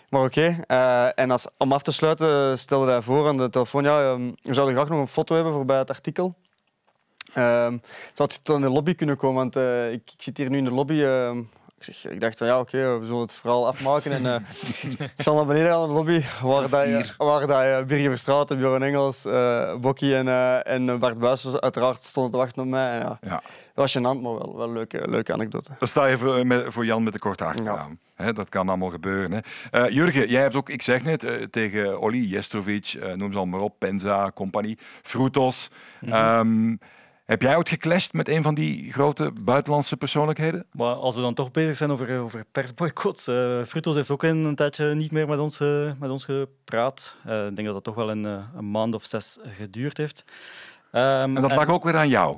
Maar oké. Eh, en als, om af te sluiten eh, stelde hij voor aan de telefoon... Ja, ehm, we zouden graag nog een foto hebben voor bij het artikel. Um, ehm, zou tot in de lobby kunnen komen? Want ik, ik, zit hier nu in de lobby ehm, ik, zeg, ik dacht van ja, oké, we zullen het vooral afmaken. En eh, ik zal naar beneden aan de lobby, waar, dat, waar dat, Birger Engels, uh, Bokkie en, eh, en Bart Buis uiteraard stonden te wachten op mij. En, ja. ja. Dat was gênant, maar wel, wel een leuke, leuke anekdote. Dan sta je voor, voor Jan met de korte achternaam. Ja. dat kan allemaal gebeuren. Hè. Jurgen, jij hebt ook, ik zeg net, tegen Olly Jestrovic, noem ze allemaal op, Penza, compagnie, Frutos. Mhm. Ehm, heb jij ooit geclashed met een van die grote buitenlandse persoonlijkheden? Maar als we dan toch bezig zijn over, eh, over persboycotts. Eh, Frutos heeft ook een, tijdje niet meer met ons, eh, met ons gepraat. ik denk dat dat toch wel een, een maand of zes geduurd heeft. Ehm, en dat lag ook weer aan jou?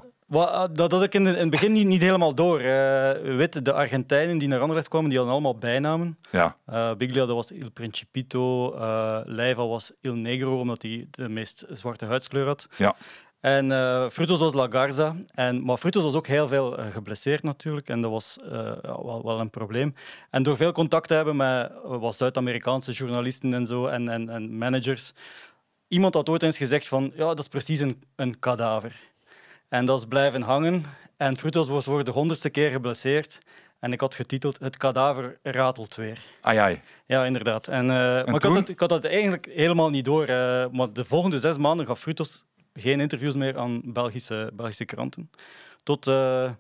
Dat had ik in het begin niet, helemaal door. Uh, weet, de Argentijnen die naar Anderlecht kwamen, die hadden allemaal bijnamen. Ja. Biglia dat was Il Principito, uh, Leiva was Il Negro, omdat hij de meest zwarte huidskleur had. Ja. En eh, Frutos was La Garza. En, maar Frutos was ook heel veel eh, geblesseerd natuurlijk. En dat was eh, wel, wel, een probleem. En door veel contact te hebben met wat Zuid-Amerikaanse journalisten en zo en, en, en, managers. Iemand had ooit eens gezegd van ja, dat is precies een, een kadaver. En dat is blijven hangen. En Frutos was voor de honderdste keer geblesseerd. En ik had getiteld Het kadaver ratelt weer. Ai, Ja, inderdaad. En, maar ik had, dat, ik had, eigenlijk helemaal niet door. maar de volgende zes maanden gaf Frutos geen interviews meer aan Belgische, Belgische kranten. Tot, eh,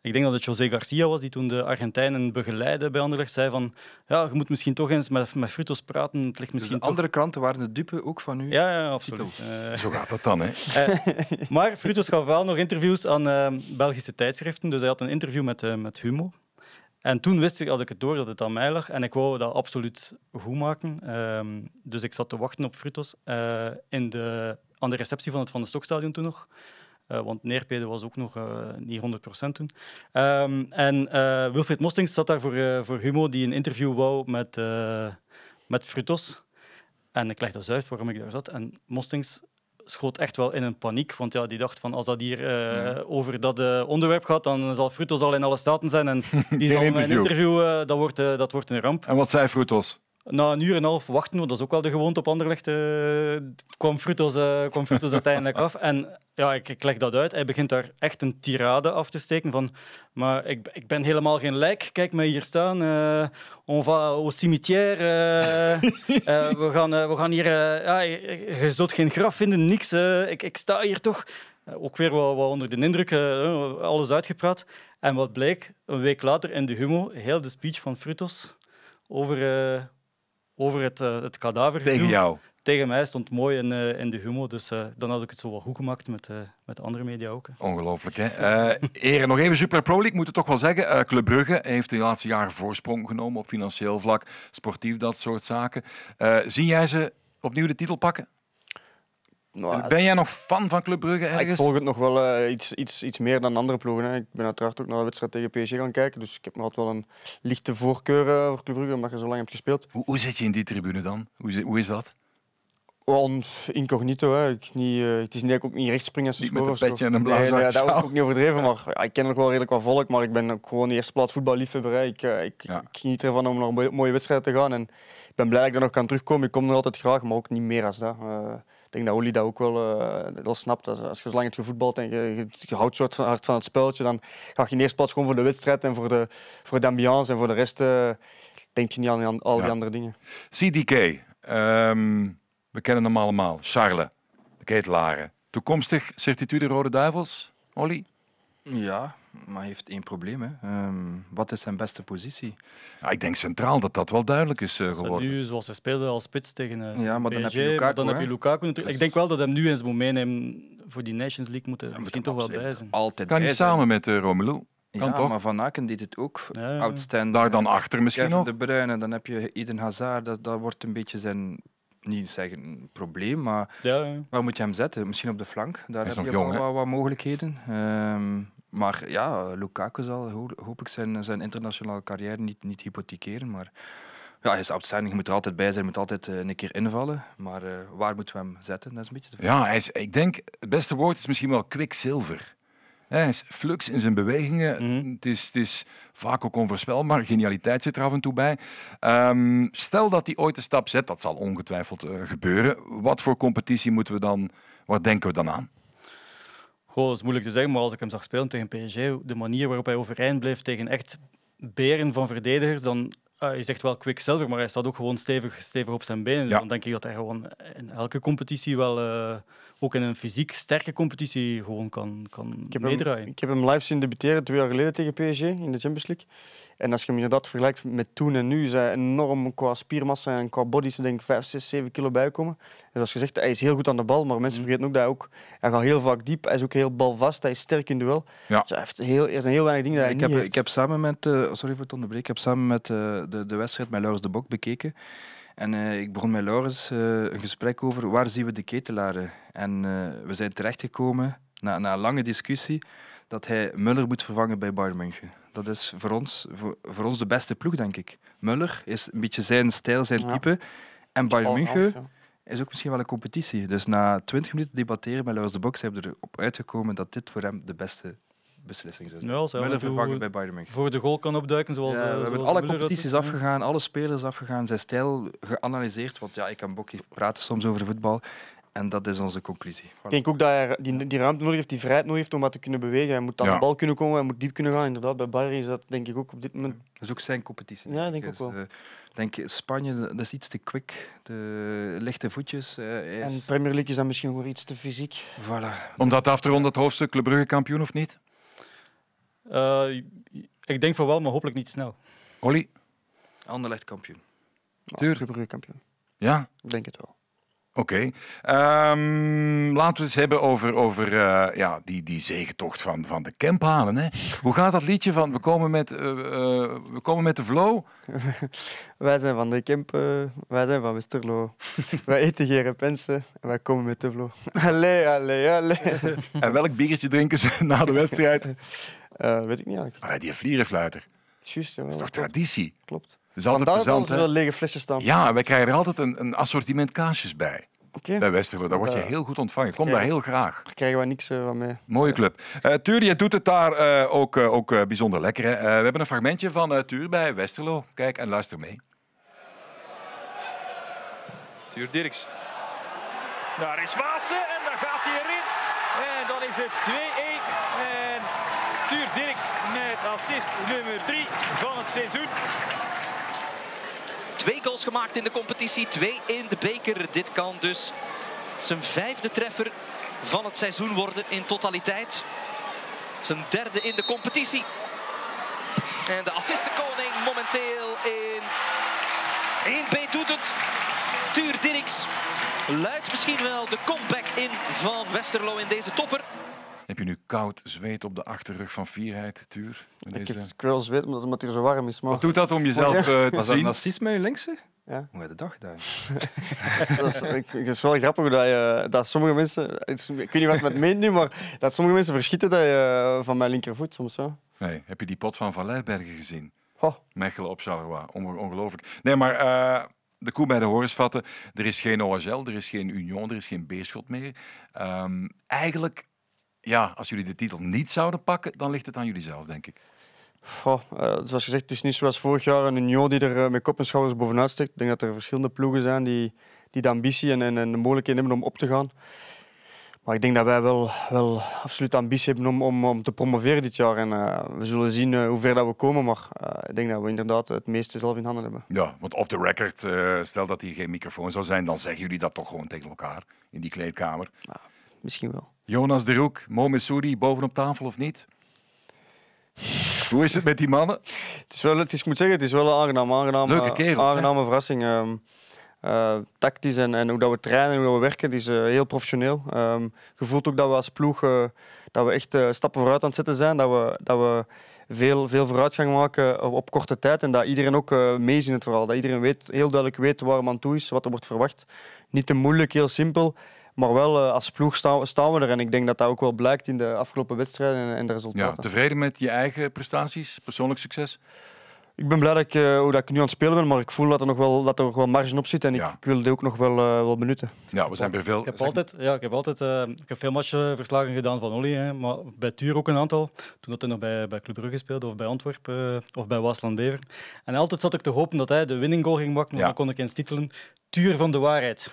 ik denk dat het José Garcia was, die toen de Argentijnen begeleidde bij Anderlecht, zei van ja, je moet misschien toch eens met, met Frutos praten. Het ligt dus misschien de andere kranten waren de dupe ook van u? Ja, ja absoluut. Eh, Zo gaat dat dan, hè? Eh, maar Frutos gaf wel nog interviews aan Belgische tijdschriften. Dus hij had een interview met, met Humo, en toen wist ik, dat ik het door dat het aan mij lag en ik wou dat absoluut goed maken. Ehm, dus ik zat te wachten op Frutos uh, in de, aan de receptie van het Van de Stokstadion toen nog. Eh, want Neerpede was ook nog eh, niet 100% toen. Ehm, en Wilfried Mostings zat daar voor, voor Humo, die een interview wou met, met Frutos. En ik legde dus uit waarom ik daar zat. En Mostings schoot echt wel in een paniek. Want ja, die dacht van als dat hier eh, over dat eh, onderwerp gaat, dan zal Frutos al in alle staten zijn. En die zal een interview, eh, dat, wordt, dat wordt een ramp. En wat zei Frutos? na een uur en een half wachten, want dat is ook wel de gewoonte op Anderlecht, eh, kwam Frutos, eh, kwam Frutos uiteindelijk af. En ja, ik, ik, leg dat uit. Hij begint daar echt een tirade af te steken van... Maar ik, ik ben helemaal geen lijk. Kijk mij hier staan. Uh, on va au cimetière. we, gaan, we gaan hier... ja, je, zult geen graf vinden, niks. ik, ik sta hier toch... ook weer wat, wat, onder de indruk. alles uitgepraat. En wat bleek? Een week later in de Humo, heel de speech van Frutos over over het, eh, het kadaver. Tegen jou? Tegen mij stond mooi in, eh, in de humo, dus eh, dan had ik het zo wel goed gemaakt met, met andere media ook. Ongelooflijk, hè? Heren, nog even Super Pro League, moet het toch wel zeggen. Club Brugge heeft de laatste jaren voorsprong genomen op financieel vlak, sportief, dat soort zaken. Zien jij ze opnieuw de titel pakken? ben jij nog fan van Club Brugge ah, ergens? Ik volg het nog wel eh, iets, iets, iets meer dan andere ploegen. Hè. Ik ben uiteraard ook naar de wedstrijd tegen PSG gaan kijken. Dus ik heb nog altijd wel een lichte voorkeur eh, voor Club Brugge, omdat je zo lang hebt gespeeld. Hoe, hoe zit je in die tribune dan? Hoe, hoe is dat? On incognito. Hè. Ik niet, eh, het is niet dat ik ook niet recht als Met een petje en een blauw ja, dat ook, ook niet overdreven. Maar ik ken nog wel redelijk wat volk. Maar ik ben ook gewoon de eerste plaats voetballiefhebber. Ik, ik, ja. geniet ervan om naar een mooie wedstrijd te gaan. En ik ben blij dat ik er nog kan terugkomen. Ik kom er altijd graag, maar ook niet meer als dat ik denk dat Oli dat ook wel, uh, snapt. Als, als je lang het gevoetbald en je, je, je houdt soort van hard van het spelletje, dan ga je in eerste plaats gewoon voor de wedstrijd en voor de, voor de ambiance. En voor de rest uh, denk je niet aan, al die andere dingen. CDK, um, ehm, we kennen hem allemaal. Charles, de ketelaren. Toekomstig certitude Rode Duivels, Oli? Ja, maar heeft één probleem. Hè. Ehm, wat is zijn beste positie? Ja, ik denk centraal dat dat wel duidelijk is eh, geworden. Nu, zoals hij speelde als spits tegen uh, ja, maar dan heb je Lukaku. Dan heb je Lukaku Ik denk wel dat hem nu eens zijn meenemen voor die Nations League. Moeten misschien toch wel bij zijn. kan hij samen met uh, Romelu? Kan toch? maar Van Aken deed het ook. Ja, Daar dan achter misschien nog? De Bruyne, dan heb je Eden Hazard. Dat, dat wordt een beetje zijn niet zeggen probleem, maar ja, ja. waar moet je hem zetten? Misschien op de flank. Daar heb je wel wat, mogelijkheden. Um, maar ja, Lukaku zal hoop ik zijn, zijn internationale carrière niet, niet hypothekeren. Maar ja, hij is outstanding. Je moet er altijd bij zijn. Je moet altijd eh, een keer invallen. Maar eh, waar moeten we hem zetten? Dat is een beetje Ja, hij is, ik denk, het beste woord is misschien wel kwikzilver. Hij is flux in zijn bewegingen. Mhm. het, is, het, is, vaak ook onvoorspelbaar. Genialiteit zit er af en toe bij. Ehm, stel dat hij ooit een stap zet, dat zal ongetwijfeld eh, gebeuren. Wat voor competitie moeten we dan, wat denken we dan aan? Goh, dat is moeilijk te zeggen, maar als ik hem zag spelen tegen PSG, de manier waarop hij overeind bleef tegen echt beren van verdedigers, dan ah, is echt zegt wel quicksilver, maar hij staat ook gewoon stevig, stevig op zijn benen. Dus ja. Dan denk ik dat hij gewoon in elke competitie wel eh, ook in een fysiek sterke competitie gewoon kan, kan ik heb meedraaien. Hem, ik heb hem live zien debuteren twee jaar geleden tegen PSG in de Champions League. En als je hem inderdaad vergelijkt met toen en nu, is hij enorm qua spiermassa en qua body, ze denk 5, 6, 7 kilo komen. En dus zoals gezegd, hij is heel goed aan de bal, maar mensen mhm. vergeten ook dat hij ook, hij gaat heel vaak diep, hij is ook heel balvast, hij is sterk in duel. Ja. Dus hij heeft heel, er zijn heel weinig dingen dat hij ik niet heb, Ik heb samen met, uh, sorry voor het onderbreken, ik heb samen met eh, de, de wedstrijd met Lars de Bok bekeken. En eh, ik begon met Laurens eh, een gesprek over waar zien we de ketelaren. En eh, we zijn terechtgekomen, na, na een lange discussie, dat hij Muller moet vervangen bij Bayern München. Dat is voor ons, voor, ons de beste ploeg, denk ik. Muller is een beetje zijn stijl, zijn type. En Bayern München is ook misschien wel een competitie. Dus na 20 minuten debatteren met Laurens de Box hebben we erop uitgekomen dat dit voor hem de beste beslissing zou zijn. Ja, bij Bayern Voor de goal kan opduiken zoals... we eh, hebben alle competities afgegaan, alle spelers afgegaan, zijn stijl geanalyseerd. Want ja, ik en Bokki praten soms over voetbal. En dat is onze conclusie. Ik denk ook dat hij die, ruimte nodig heeft, die vrijheid nodig heeft om wat te kunnen bewegen. Hij moet aan de bal kunnen komen, hij moet diep kunnen gaan. Inderdaad, bij Barry is dat denk ik ook op dit moment. Dat is ook zijn competitie. Ja, ja, denk ik ook wel. Dus, denk Spanje, dat is iets te quick. De lichte voetjes. Eh, is... En Premier League is dan misschien gewoon iets te fysiek. Voilà. Om dat af te ronden, het hoofdstuk Le Brugge kampioen of niet? Eh, ik denk voor wel, maar hopelijk niet snel. Olly? Anderlecht kampioen. Ah, Tuur. kampioen. Ja? Ik denk het wel. Oké. Ehm, laten we eens hebben over, over eh, ja, die, die zegentocht van, van de Kemp halen. Hoe gaat dat liedje van We komen met, uh, we komen met de flow? wij zijn van de Kemp, wij zijn van Westerlo. wij eten geen pensen en wij komen met de flow. Allee, allee, allee. en welk biertje drinken ze na de wedstrijd? Uh, weet ik niet eigenlijk. die vlierenfluiter. Juist, ja, Dat is toch traditie? Klopt. Dat is altijd lege flesjes staan. Ja, wij krijgen er altijd een, een assortiment kaasjes bij. Bij Westerlo, daar word je eh, heel goed ontvangen. Kom daar heel graag. Daar krijgen we niks eh, van mee. Mooie club. Uh, Tuur, je doet het daar ook, ook bijzonder lekker. we hebben een fragmentje van Tuur bij Westerlo. Kijk en luister mee. Tuur Dirks. Daar is Vaassen en daar gaat hij erin. En dan is het 2-1 Tuur Dirks met assist nummer 3 van het seizoen. Twee goals gemaakt in de competitie, twee in de beker. Dit kan dus zijn vijfde treffer van het seizoen worden in totaliteit. Zijn derde in de competitie. En de assistenkoning momenteel in 1B doet het. Tuur Dirks luidt misschien wel de comeback in van Westerlo in deze topper. Heb je nu koud zweet op de achterrug van fierheid, Tuur? Deze... Ik heb krul zweet omdat, het hier zo warm is. Maar... Wat doet dat om jezelf eh, te zien? Was dat met linkse? Ja. Hoe heb je linkse. gedaan? dat, het is wel grappig dat, dat sommige mensen... Ik weet niet wat ik met meen nu, maar dat sommige mensen verschieten dat je, eh, van mijn linkervoet soms. zo. Nee, heb je die pot van Valleibergen gezien? Oh. Mechelen op Charleroi. Ongelooflijk. Nee, maar... Eh, de koe bij de horens vatten. Er is geen OHL, er is geen Union, er is geen Beerschot meer. Ehm, eigenlijk ja, als jullie de titel niet zouden pakken, dan ligt het aan jullie zelf, denk ik. Goh, eh, zoals gezegd, het is niet zoals vorig jaar een Union die er eh, met kop en schouders bovenuit steekt. Ik denk dat er verschillende ploegen zijn die, die de ambitie en, en, de mogelijkheden hebben om op te gaan. Maar ik denk dat wij wel, wel absoluut ambitie hebben om, om, te promoveren dit jaar. En eh, we zullen zien hoe ver dat we komen. Maar ik denk dat we inderdaad het meeste zelf in handen hebben. Ja, want off the record, stel dat hier geen microfoon zou zijn, dan zeggen jullie dat toch gewoon tegen elkaar in die kleedkamer. Nou, misschien wel. Jonas de Roek, Mo Messouri, bovenop tafel of niet? Hoe is het met die mannen? Het is wel, het is, ik moet zeggen, het is wel een aangenaam, aangenaam, Leuke aangename verrassing. Um, tactisch en, en, hoe dat we trainen en hoe we werken, is eh, heel professioneel. Um, je voelt ook dat we als ploeg eh, dat we echt stappen vooruit aan het zetten zijn. Dat we, dat we veel, veel vooruitgang maken op, korte tijd. En dat iedereen ook mee is in het verhaal. Dat iedereen weet, heel duidelijk weet waar aan toe is, wat er wordt verwacht. Niet te moeilijk, heel simpel. Maar wel eh, als ploeg staan, staan, we er. En ik denk dat dat ook wel blijkt in de afgelopen wedstrijden en, de resultaten. Ja, tevreden met je eigen prestaties, persoonlijk succes? Ik ben blij dat ik, eh, hoe dat ik nu aan het spelen ben, maar ik voel dat er nog wel, dat er nog wel marge op zit en ja. ik, ik, wil die ook nog wel, eh, wel benutten. Ja, we zijn bij veel... Ik heb altijd, ja, ik heb altijd ik heb veel matchverslagen gedaan van Olly, hè, maar bij Tuur ook een aantal. Toen dat hij nog bij, bij Club Brugge speelde of bij Antwerpen of bij Wasland Bever. En altijd zat ik te hopen dat hij de winning goal ging maken, maar ja. dan kon ik eens titelen Tuur van de Waarheid.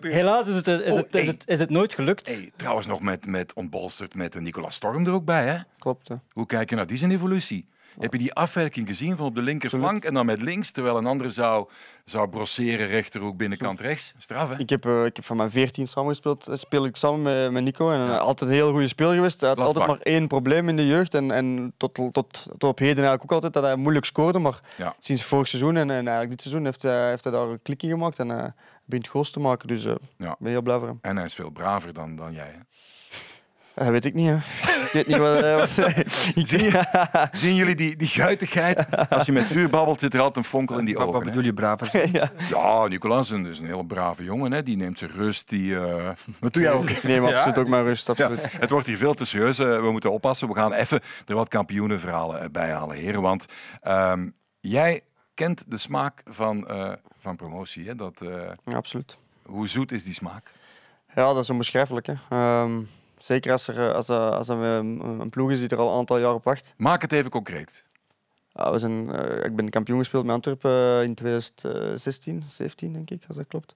Helaas is het, is, oh, het, is, het, nooit gelukt. trouwens, nog met, met ontbolsterd met Nicolas Storm er ook bij. Hè? Klopt. Hè. Hoe kijk je naar die zijn evolutie? Heb je die afwerking gezien van op de linkerflank en dan met links, terwijl een andere zou, zou brosseren rechterhoek, binnenkant rechts? Straf, hè? Ik heb, eh, ik heb van mijn 14 samen gespeeld, eh, speel ik samen met, Nico. En eh, altijd een heel goede speel geweest. Hij had altijd maar één probleem in de jeugd. En, en tot, tot, tot, op heden eigenlijk ook altijd dat hij moeilijk scoorde. Maar sinds vorig seizoen en, en eigenlijk dit seizoen heeft, hij, heeft hij daar een klikje gemaakt en uh, begint goals te maken. Dus uh, ja. ben heel blij voor hem. En hij is veel braver dan, dan jij, eh, weet ik niet. Ik weet niet wat... Eh, zien jullie die, die guitigheid? Als je met vuur babbelt, zit er altijd een fonkel in die ogen. wat bedoel je, braver? ja. Nicolas Nicolaas is een, heel brave jongen. Hè. Die neemt zijn rust. Die, Wat eh, doe jij ook? neem absoluut ook maar rust. het wordt hier veel te serieus. We moeten oppassen. We gaan even er wat kampioenenverhalen bijhalen, bij halen, heren. Want ehm, jij kent de smaak van, van promotie. Hè? Dat, Ja, absoluut. hoe zoet is die smaak? Ja, dat is onbeschrijfelijk. Hè. Ehm, Zeker als er, eh, als, eh, als er een, ploeg is die er al een aantal jaar op wacht. Maak het even concreet. Ja, we zijn, eh, ik ben kampioen gespeeld met Antwerpen in 2016, 17 denk ik, als dat klopt.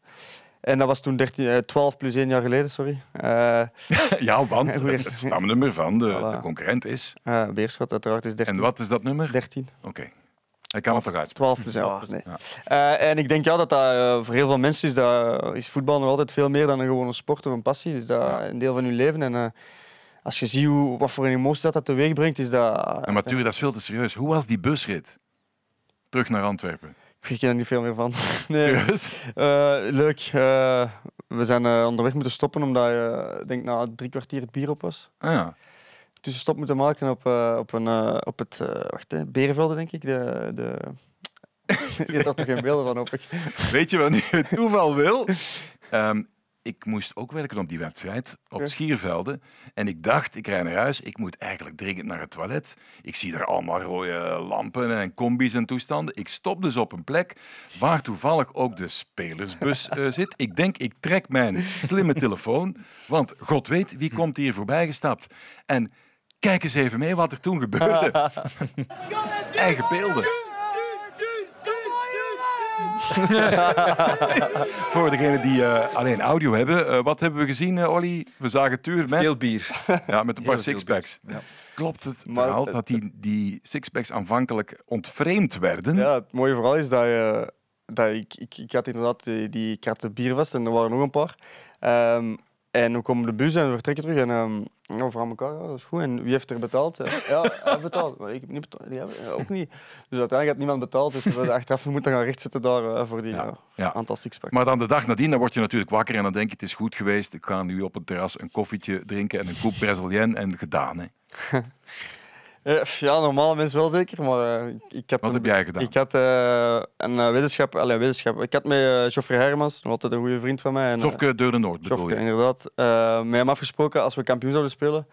En dat was toen 12 plus 1 jaar geleden, sorry. ja, want het stamnummer van de, de concurrent is? Uh, Beerschot, uiteraard, is 13. En wat is dat nummer? 13. Oké ik kan het toch uit. 12 procent. Eh, en ik denk ja, dat dat eh, voor heel veel mensen is, dat, is voetbal nog altijd veel meer dan een gewone sport of een passie. Is dus dat een deel van hun leven. En, eh, als je ziet hoe, wat voor een emotie dat, dat teweeg brengt, is dat... En maar dat is veel te serieus. Hoe was die busrit? Terug naar Antwerpen. Ik ken er niet veel meer van. Nee. leuk. we zijn onderweg moeten stoppen omdat, ik denk na drie kwartier het bier op was. Ah ja tussenstop moeten maken op, eh, op, een, eh, op het eh, wacht, hè, Berenvelde, denk ik. De, de... Je zat er geen beelden van, op ik. Weet je wat nu toeval wil? Ehm, ik moest ook werken op die wedstrijd op Schiervelden. En ik dacht, ik rij naar huis, ik moet eigenlijk dringend naar het toilet. Ik zie er allemaal rode lampen en combis en toestanden. Ik stop dus op een plek waar toevallig ook de spelersbus zit. Ik denk, ik trek mijn slimme telefoon, want god weet wie komt hier voorbij gestapt. En Kijk eens even mee wat er toen gebeurde. Eigen beelden. Voor degenen die eh, alleen audio hebben, eh, wat hebben we gezien, uh, Olly? We zagen Tuur met... Veel bier. Ja, met een paar sixpacks. Ja. Klopt het maar, dat die, die sixpacks aanvankelijk ontvreemd werden? Ja, het mooie vooral is dat, je, dat ik, ik, ik had inderdaad die, die ik had de biervest en er waren nog een paar. Ehm, en we komen de bus en we vertrekken terug. En um, we vragen elkaar, ja, dat is goed. En wie heeft er betaald? ja, hij betaald. Maar ik heb niet betaald. Die ook niet. Dus uiteindelijk had niemand betaald. Dus we achteraf moeten gaan rechtzetten daar eh, voor die ja. Uh, Maar dan de dag nadien, dan word je natuurlijk wakker en dan denk je, het is goed geweest. Ik ga nu op het terras een koffietje drinken en een koep Brazilien, en gedaan. Hè. Eh, ja, normale mensen wel zeker, maar eh, ik, ik had... Wat heb jij gedaan? Ik had eh, een wetenschap, allez, wetenschap... Ik had met uh, Joffrey Hermans, nog altijd een goede vriend van mij. En, Jofke Deur de Noord bedoel inderdaad. met hem afgesproken, als we kampioen zouden spelen,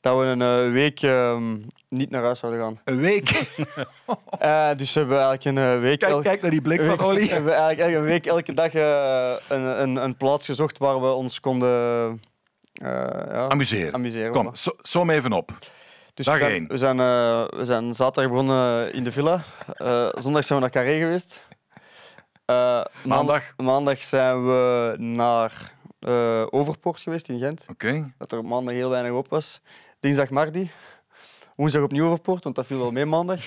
dat we een week ehm, niet naar huis zouden gaan. Een week? uh, dus hebben we eigenlijk een week... Kijk, kijk naar die blik week, van Olly. Hebben we eigenlijk een week elke dag een, een, een plaats gezocht waar we ons konden... Ja, amuseren. amuseren. Kom, som even op. Dus Dag we zijn, we zijn, eh, we zijn zaterdag begonnen in de villa. Eh, zondag zijn we naar Carré geweest. Eh, maandag? Maandag zijn we naar Overpoort geweest in Gent. Oké. Dat er op maandag heel weinig op was. Dinsdag Mardi. Woensdag opnieuw Overpoort, want dat viel wel mee maandag.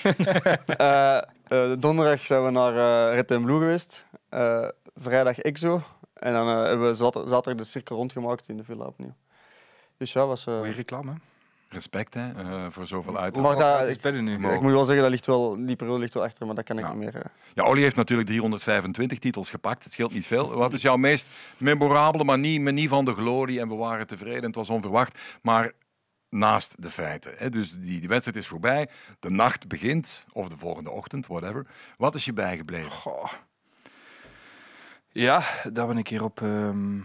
donderdag zijn we naar Red and Blue geweest. vrijdag EXO. En dan hebben we zaterdag de cirkel rondgemaakt in de villa opnieuw. Dus ja, was... Goeie reclame, Respect hè, eh, voor zoveel uit. Maar oh, ik, ik, moet wel zeggen, dat ligt wel, die periode ligt wel achter, maar dat kan ik niet meer. Eh. Ja, Oli heeft natuurlijk 325 titels gepakt. Het scheelt niet veel. Wat is jouw meest memorabele manier manier van de glorie? En we waren tevreden, het was onverwacht. Maar naast de feiten. Hè? Dus die, die, wedstrijd is voorbij, de nacht begint, of de volgende ochtend, whatever. Wat is je bijgebleven? Ja, daar ben ik hier op... Ehm,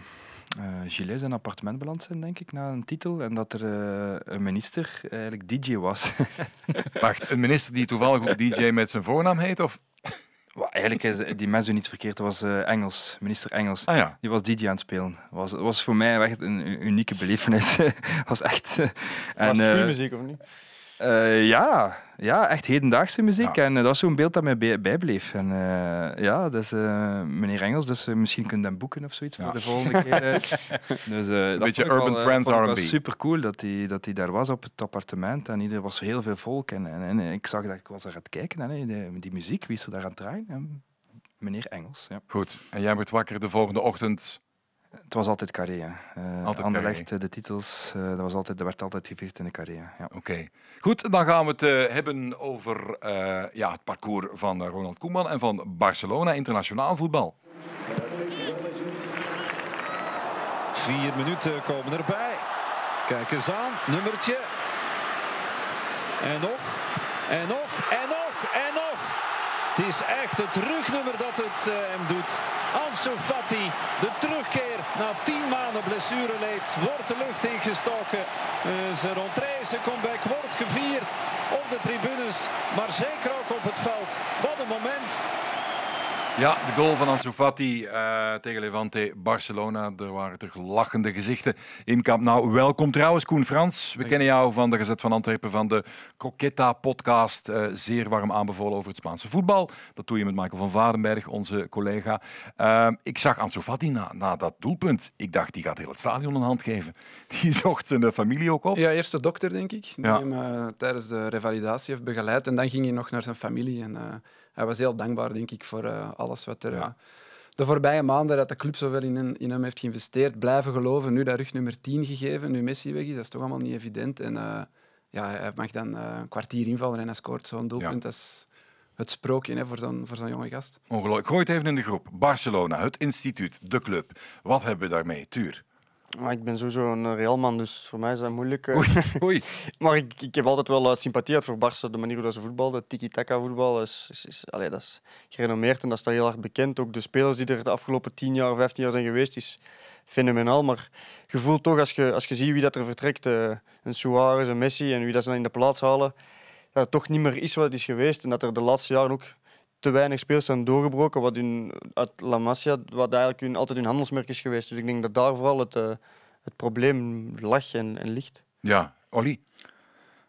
eh, Gilles een appartement beland zijn, denk ik, na een titel. En dat er eh, een minister eigenlijk DJ was. Wacht, een minister die toevallig ook DJ met zijn voornaam heet? Of? eigenlijk is die mensen niet verkeerd. Dat was eh, Engels, minister Engels. Ah, ja. Die was DJ aan het spelen. Was, was voor mij echt een unieke belevenis. was echt. was het muziek of niet? Eh, ja. ja, echt hedendaagse muziek. En eh, dat is zo'n beeld dat mij bijbleef. En, eh, ja, dat is meneer Engels, dus misschien kunnen u boeken of zoiets voor de volgende keer. dus, Een beetje Urban Trends R&B. super cool dat hij dat die daar was op het appartement. En er was heel veel volk. En, en, ik zag dat ik was daar aan het kijken. En, die, muziek, wie is er daar aan het draaien? Ehm, meneer Engels. Ja. Goed, en jij wordt wakker de volgende ochtend het was altijd carré. Uh, altijd Anderlecht, eh, de titels, uh, dat, was altijd, dat werd altijd gevierd in de carré. Ja. Oké. Goed, dan gaan we het hebben over ja, het parcours van Ronald Koeman en van Barcelona internationaal voetbal. Vier minuten komen erbij. Kijk eens aan, nummertje. En nog, en nog, en nog, en nog. Het is echt het rugnummer dat het eh, hem doet. Ansu Fati, de terugkeer na tien maanden blessureleed, wordt de lucht ingestoken. Eh, zijn rentree, zijn comeback wordt gevierd op de tribunes, maar zeker ook op het veld. Wat een moment ja, de goal van Ansu Fati eh, tegen Levante Barcelona. Er waren toch lachende gezichten in Camp Nou. Welkom trouwens, Koen Frans. We kennen jou van de Gezet van Antwerpen van de Croqueta-podcast. Eh, zeer warm aanbevolen over het Spaanse voetbal. Dat doe je met Michael van Vadenberg, onze collega. Eh, ik zag Ansu Fati na, dat doelpunt. Ik dacht, die gaat heel het stadion een hand geven. Die zocht zijn familie ook op. Ja, eerst de dokter, denk ik. Die ja. hem tijdens de revalidatie heeft begeleid. En dan ging hij nog naar zijn familie en hij was heel dankbaar, denk ik, voor eh, alles wat er... Ja. Eh, de voorbije maanden dat de club zoveel in, hem, in hem heeft geïnvesteerd, blijven geloven. Nu dat rug nummer 10 gegeven, nu Messi weg is, dat is toch allemaal niet evident. En eh, ja, hij mag dan een kwartier invallen en hij scoort zo'n doelpunt. Dat is het sprookje hè, voor zo'n jonge gast. Ongelooflijk. Gooi het even in de groep. Barcelona, het instituut, de club. Wat hebben we daarmee? Tuur. Maar ik ben sowieso een Realman, dus voor mij is dat moeilijk. Eh. Oei, maar ik, ik heb altijd wel eh, sympathie had voor Barça, de manier hoe ze voetbalden. Tiki-taka voetbal is, is, dat is gerenommeerd en dat is heel hard bekend. Ook de spelers die er de afgelopen 10 jaar, 15 jaar zijn geweest, is fenomenaal. Maar je voelt toch, als je, als je ziet wie dat er vertrekt, eh, een Suarez, een Messi en wie dat ze dan in de plaats halen, dat het toch niet meer is wat het is geweest. En dat er de laatste jaren ook te weinig spelers zijn doorgebroken, wat hun, uit La Masia, wat eigenlijk hun, altijd hun handelsmerk is geweest. Dus ik denk dat daar vooral het, eh, het probleem lag en, ligt. Ja, Olly.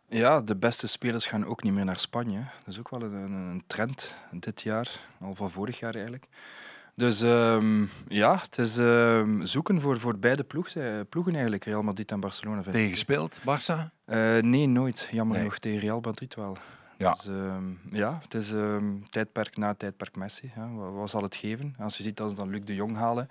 Ja, de beste spelers gaan ook niet meer naar Spanje. Dat is ook wel een, een trend dit jaar, al van vorig jaar eigenlijk. Dus ehm, ja, het is ehm, zoeken voor, voor beide ploeg, eh, ploegen eigenlijk, Real Madrid en Barcelona. tegen gespeeld Barça? Eh, nee, nooit. Jammer nog, tegen Real Madrid wel. Ja. Dus ehm, ja, het is um, tijdperk na tijdperk Messi. Wat, wat, zal het geven? Als je ziet dat ze dan Luc de Jong halen,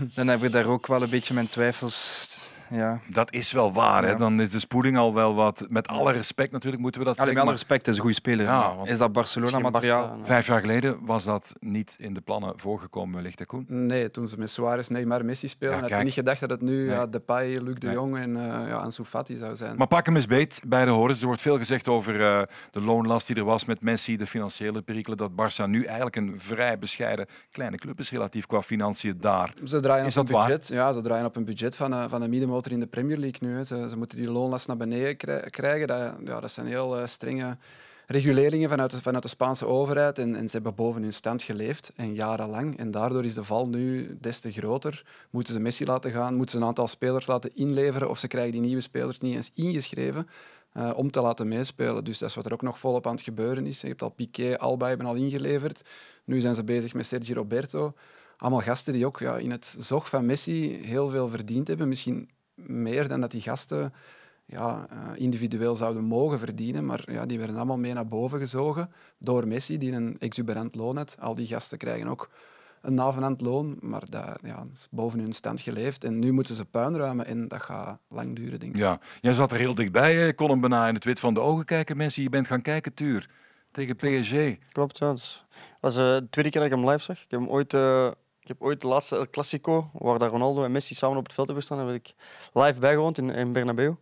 dan heb ik daar ook wel een beetje mijn twijfels ja. Dat is wel waar, hè? dan is de spoeling al wel wat. Met alle respect natuurlijk moeten we dat zeggen. Met alle respect, is een goede speler. Ja, is dat Barcelona-materiaal? Vijf jaar geleden was dat niet in de plannen voorgekomen, wellicht, hè, Koen? Nee, toen ze met Suarez, Neymar, Messi speelden, had je niet gedacht dat het nu nee. Depay, Luc de Jong en uh, Ansu Fati zou zijn. Maar pak hem eens beet bij de horens. Er wordt veel gezegd over eh, de loonlast die er was met Messi, de financiële perikelen, dat Barça nu eigenlijk een vrij bescheiden kleine club is relatief qua financiën daar. Ze draaien is op een budget, waar? Ja, ze draaien op een budget van, eh, van een minimum in de Premier League nu Ze, ze, moeten die loonlast naar beneden krijgen. Dat, ja, dat zijn heel eh, strenge reguleringen vanuit de, vanuit de Spaanse overheid. En, en, ze hebben boven hun stand geleefd, en jarenlang. En daardoor is de val nu des te groter. Moeten ze Messi laten gaan, moeten ze een aantal spelers laten inleveren, of ze krijgen die nieuwe spelers niet eens ingeschreven. Eh, om te laten meespelen. Dus dat is wat er ook nog volop aan het gebeuren is. Je hebt al Piqué, Alba hebben al ingeleverd. Nu zijn ze bezig met Sergio Roberto allemaal gasten die ook ja, in het zog van Messi heel veel verdiend hebben. Misschien meer dan dat die gasten ja, eh, individueel zouden mogen verdienen. Maar ja, die werden allemaal mee naar boven gezogen door Messi, die een exuberant loon had. Al die gasten krijgen ook een navenant loon, maar dat ja, boven hun stand geleefd. En nu moeten ze puinruimen en dat gaat lang duren, denk ik. Ja, jij zat er heel dichtbij. Je kon hem bijna in het wit van de ogen kijken. Messi. je bent gaan kijken, Tuur, tegen PSG. Klopt, ja. was eh, de tweede keer dat ik hem live zag. Ik heb hem ooit... Eh, ik heb ooit de laatste Classico waar Ronaldo en Messi samen op het veld hebben gestaan, heb ik live bijgewoond in, in Bernabeu.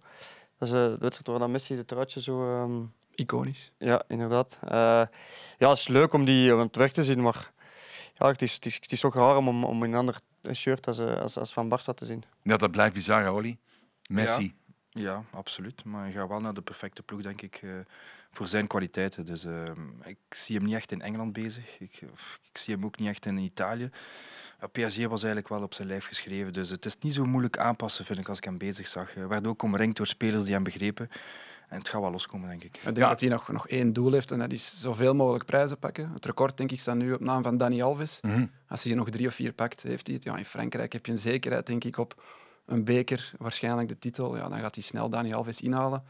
Dat is uh, de wedstrijd waar dan Messi de truitje zo... Ehm, Iconisch. Ja, inderdaad. Eh, ja, het is leuk om die om het weg te zien, maar ja, het, is, het, is, het is toch raar om, om in een ander shirt als, eh, als, als Van Barça te zien. Ja, dat blijft bizar, Oli. Messi. Ja, absoluut. Maar hij gaat wel naar de perfecte ploeg, denk ik, eh, voor zijn kwaliteiten. Dus ehm, ik zie hem niet echt in Engeland bezig. Ik, ik zie hem ook niet echt in Italië. PSG was eigenlijk wel op zijn lijf geschreven. Dus het is niet zo moeilijk aanpassen, vind ik, als ik hem bezig zag. Hij werd ook omringd door spelers die hem begrepen. En het gaat wel loskomen, denk ik. Ik denk dat hij nog, nog één doel heeft en dat is zoveel mogelijk prijzen pakken. Het record, denk ik, staat nu op naam van Dani Alves. Mhm. Als hij nog drie of vier pakt, heeft hij het. Ja, in Frankrijk heb je een zekerheid, denk ik, op een beker, waarschijnlijk de titel, ja, dan gaat hij snel Dani Alves inhalen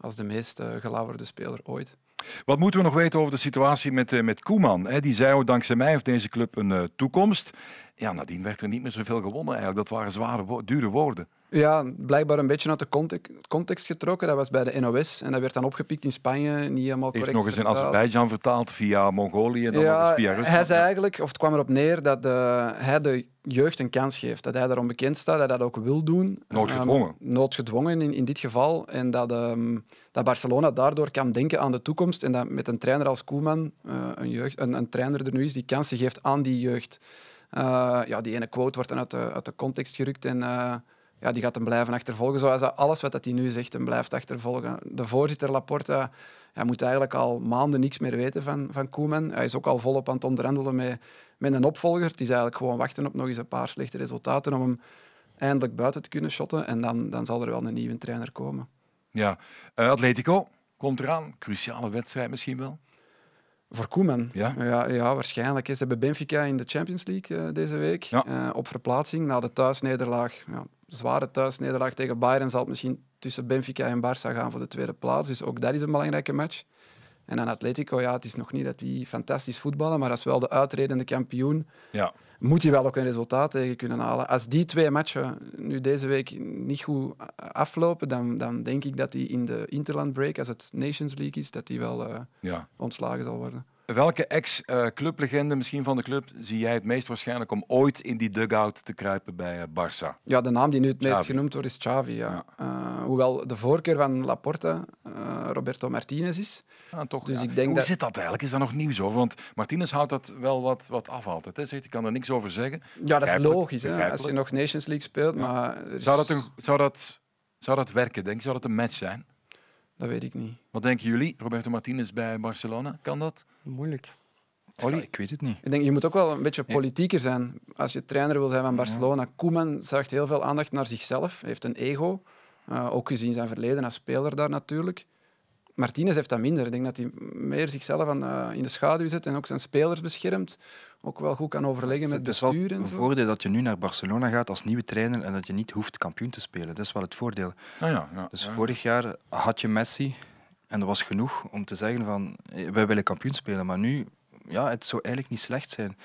als de meest uh, gelauwerde speler ooit. Wat moeten we nog weten over de situatie met, eh, met Koeman? Die zei, oh, dankzij mij heeft deze club een eh, toekomst. Ja, nadien werd er niet meer zoveel gewonnen eigenlijk. Dat waren zware, dure woorden. Ja, blijkbaar een beetje uit de context getrokken. Dat was bij de NOS en dat werd dan opgepikt in Spanje. Niet helemaal correct. Is nog eens in Azerbeidzjan vertaald via Mongolië, dan via Rusland. Hij zei eigenlijk, of het kwam erop neer, dat eh, hij de jeugd een kans geeft. Dat hij daarom bekend staat, dat hij dat ook wil doen. Noodgedwongen. Ehm, noodgedwongen in, in dit geval. En dat, ehm, dat Barcelona daardoor kan denken aan de toekomst. En dat met een trainer als Koeman, eh, een, jeugd, een, een trainer er nu is, die kansen geeft aan die jeugd. Eh, ja, die ene quote wordt dan uit de, uit de context gerukt en ja, die gaat hem blijven achtervolgen. Zoals alles wat hij nu zegt, hem blijft achtervolgen. De voorzitter Laporta hij moet eigenlijk al maanden niks meer weten van, van Koeman. Hij is ook al volop aan het onderhandelen met, met een opvolger. Het is eigenlijk gewoon wachten op nog eens een paar slechte resultaten om hem eindelijk buiten te kunnen shotten. En dan, dan zal er wel een nieuwe trainer komen. Ja, uh, Atletico komt eraan. Cruciale wedstrijd misschien wel. Voor Koeman? Ja. ja. Ja, waarschijnlijk. Ze hebben Benfica in de Champions League eh, deze week eh, op verplaatsing na de thuisnederlaag. Ja, zware thuisnederlaag tegen Bayern zal het misschien tussen Benfica en Barça gaan voor de tweede plaats. Dus ook dat is een belangrijke match. En dan Atletico, ja, het is nog niet dat die fantastisch voetballen, maar als wel de uitredende kampioen. Ja. Moet hij wel ook een resultaat tegen kunnen halen. Als die twee matchen nu deze week niet goed aflopen, dan, dan denk ik dat hij in de Interland Break, als het Nations League is, dat hij wel eh, ja. ontslagen zal worden. Welke ex-clublegende, misschien van de club, zie jij het meest waarschijnlijk om ooit in die dugout te kruipen bij eh, Barça? Ja, de naam die nu het meest genoemd wordt is Xavi. Ja. Eh, hoewel de voorkeur van Laporta eh, Roberto Martinez is. Ah, toch, dus Hoe zit dat eigenlijk? Is dat nog nieuws over? Want Martinez houdt dat wel wat, wat af altijd. Hè? Zegt, ik kan er niks over zeggen. Ja, dat is logisch. Hè? Als je nog Nations League speelt. Maar zou, dat een, zou, dat, zou dat werken, denk je? Zou dat een match zijn? Dat weet ik niet. Wat denken jullie? Roberto Martinez bij Barcelona, kan dat? Moeilijk. ik weet het niet. Ik denk, je moet ook wel een beetje politieker zijn als je trainer wil zijn van Barcelona. Koeman zaagt heel veel aandacht naar zichzelf, heeft een ego. Eh, ook gezien zijn verleden als speler daar natuurlijk. Martinez heeft dat minder. Ik denk dat hij meer zichzelf aan, eh, in de schaduw zet en ook zijn spelers beschermt ook wel goed kan overleggen met de het Het is wel een voordeel dat je nu naar Barcelona gaat als nieuwe trainer en dat je niet hoeft kampioen te spelen. Dat is wel het voordeel. Ah, ja, ja, dus vorig jaar had je Messi en dat was genoeg om te zeggen van eh, wij willen kampioen spelen, maar nu ja, het zou eigenlijk niet slecht zijn.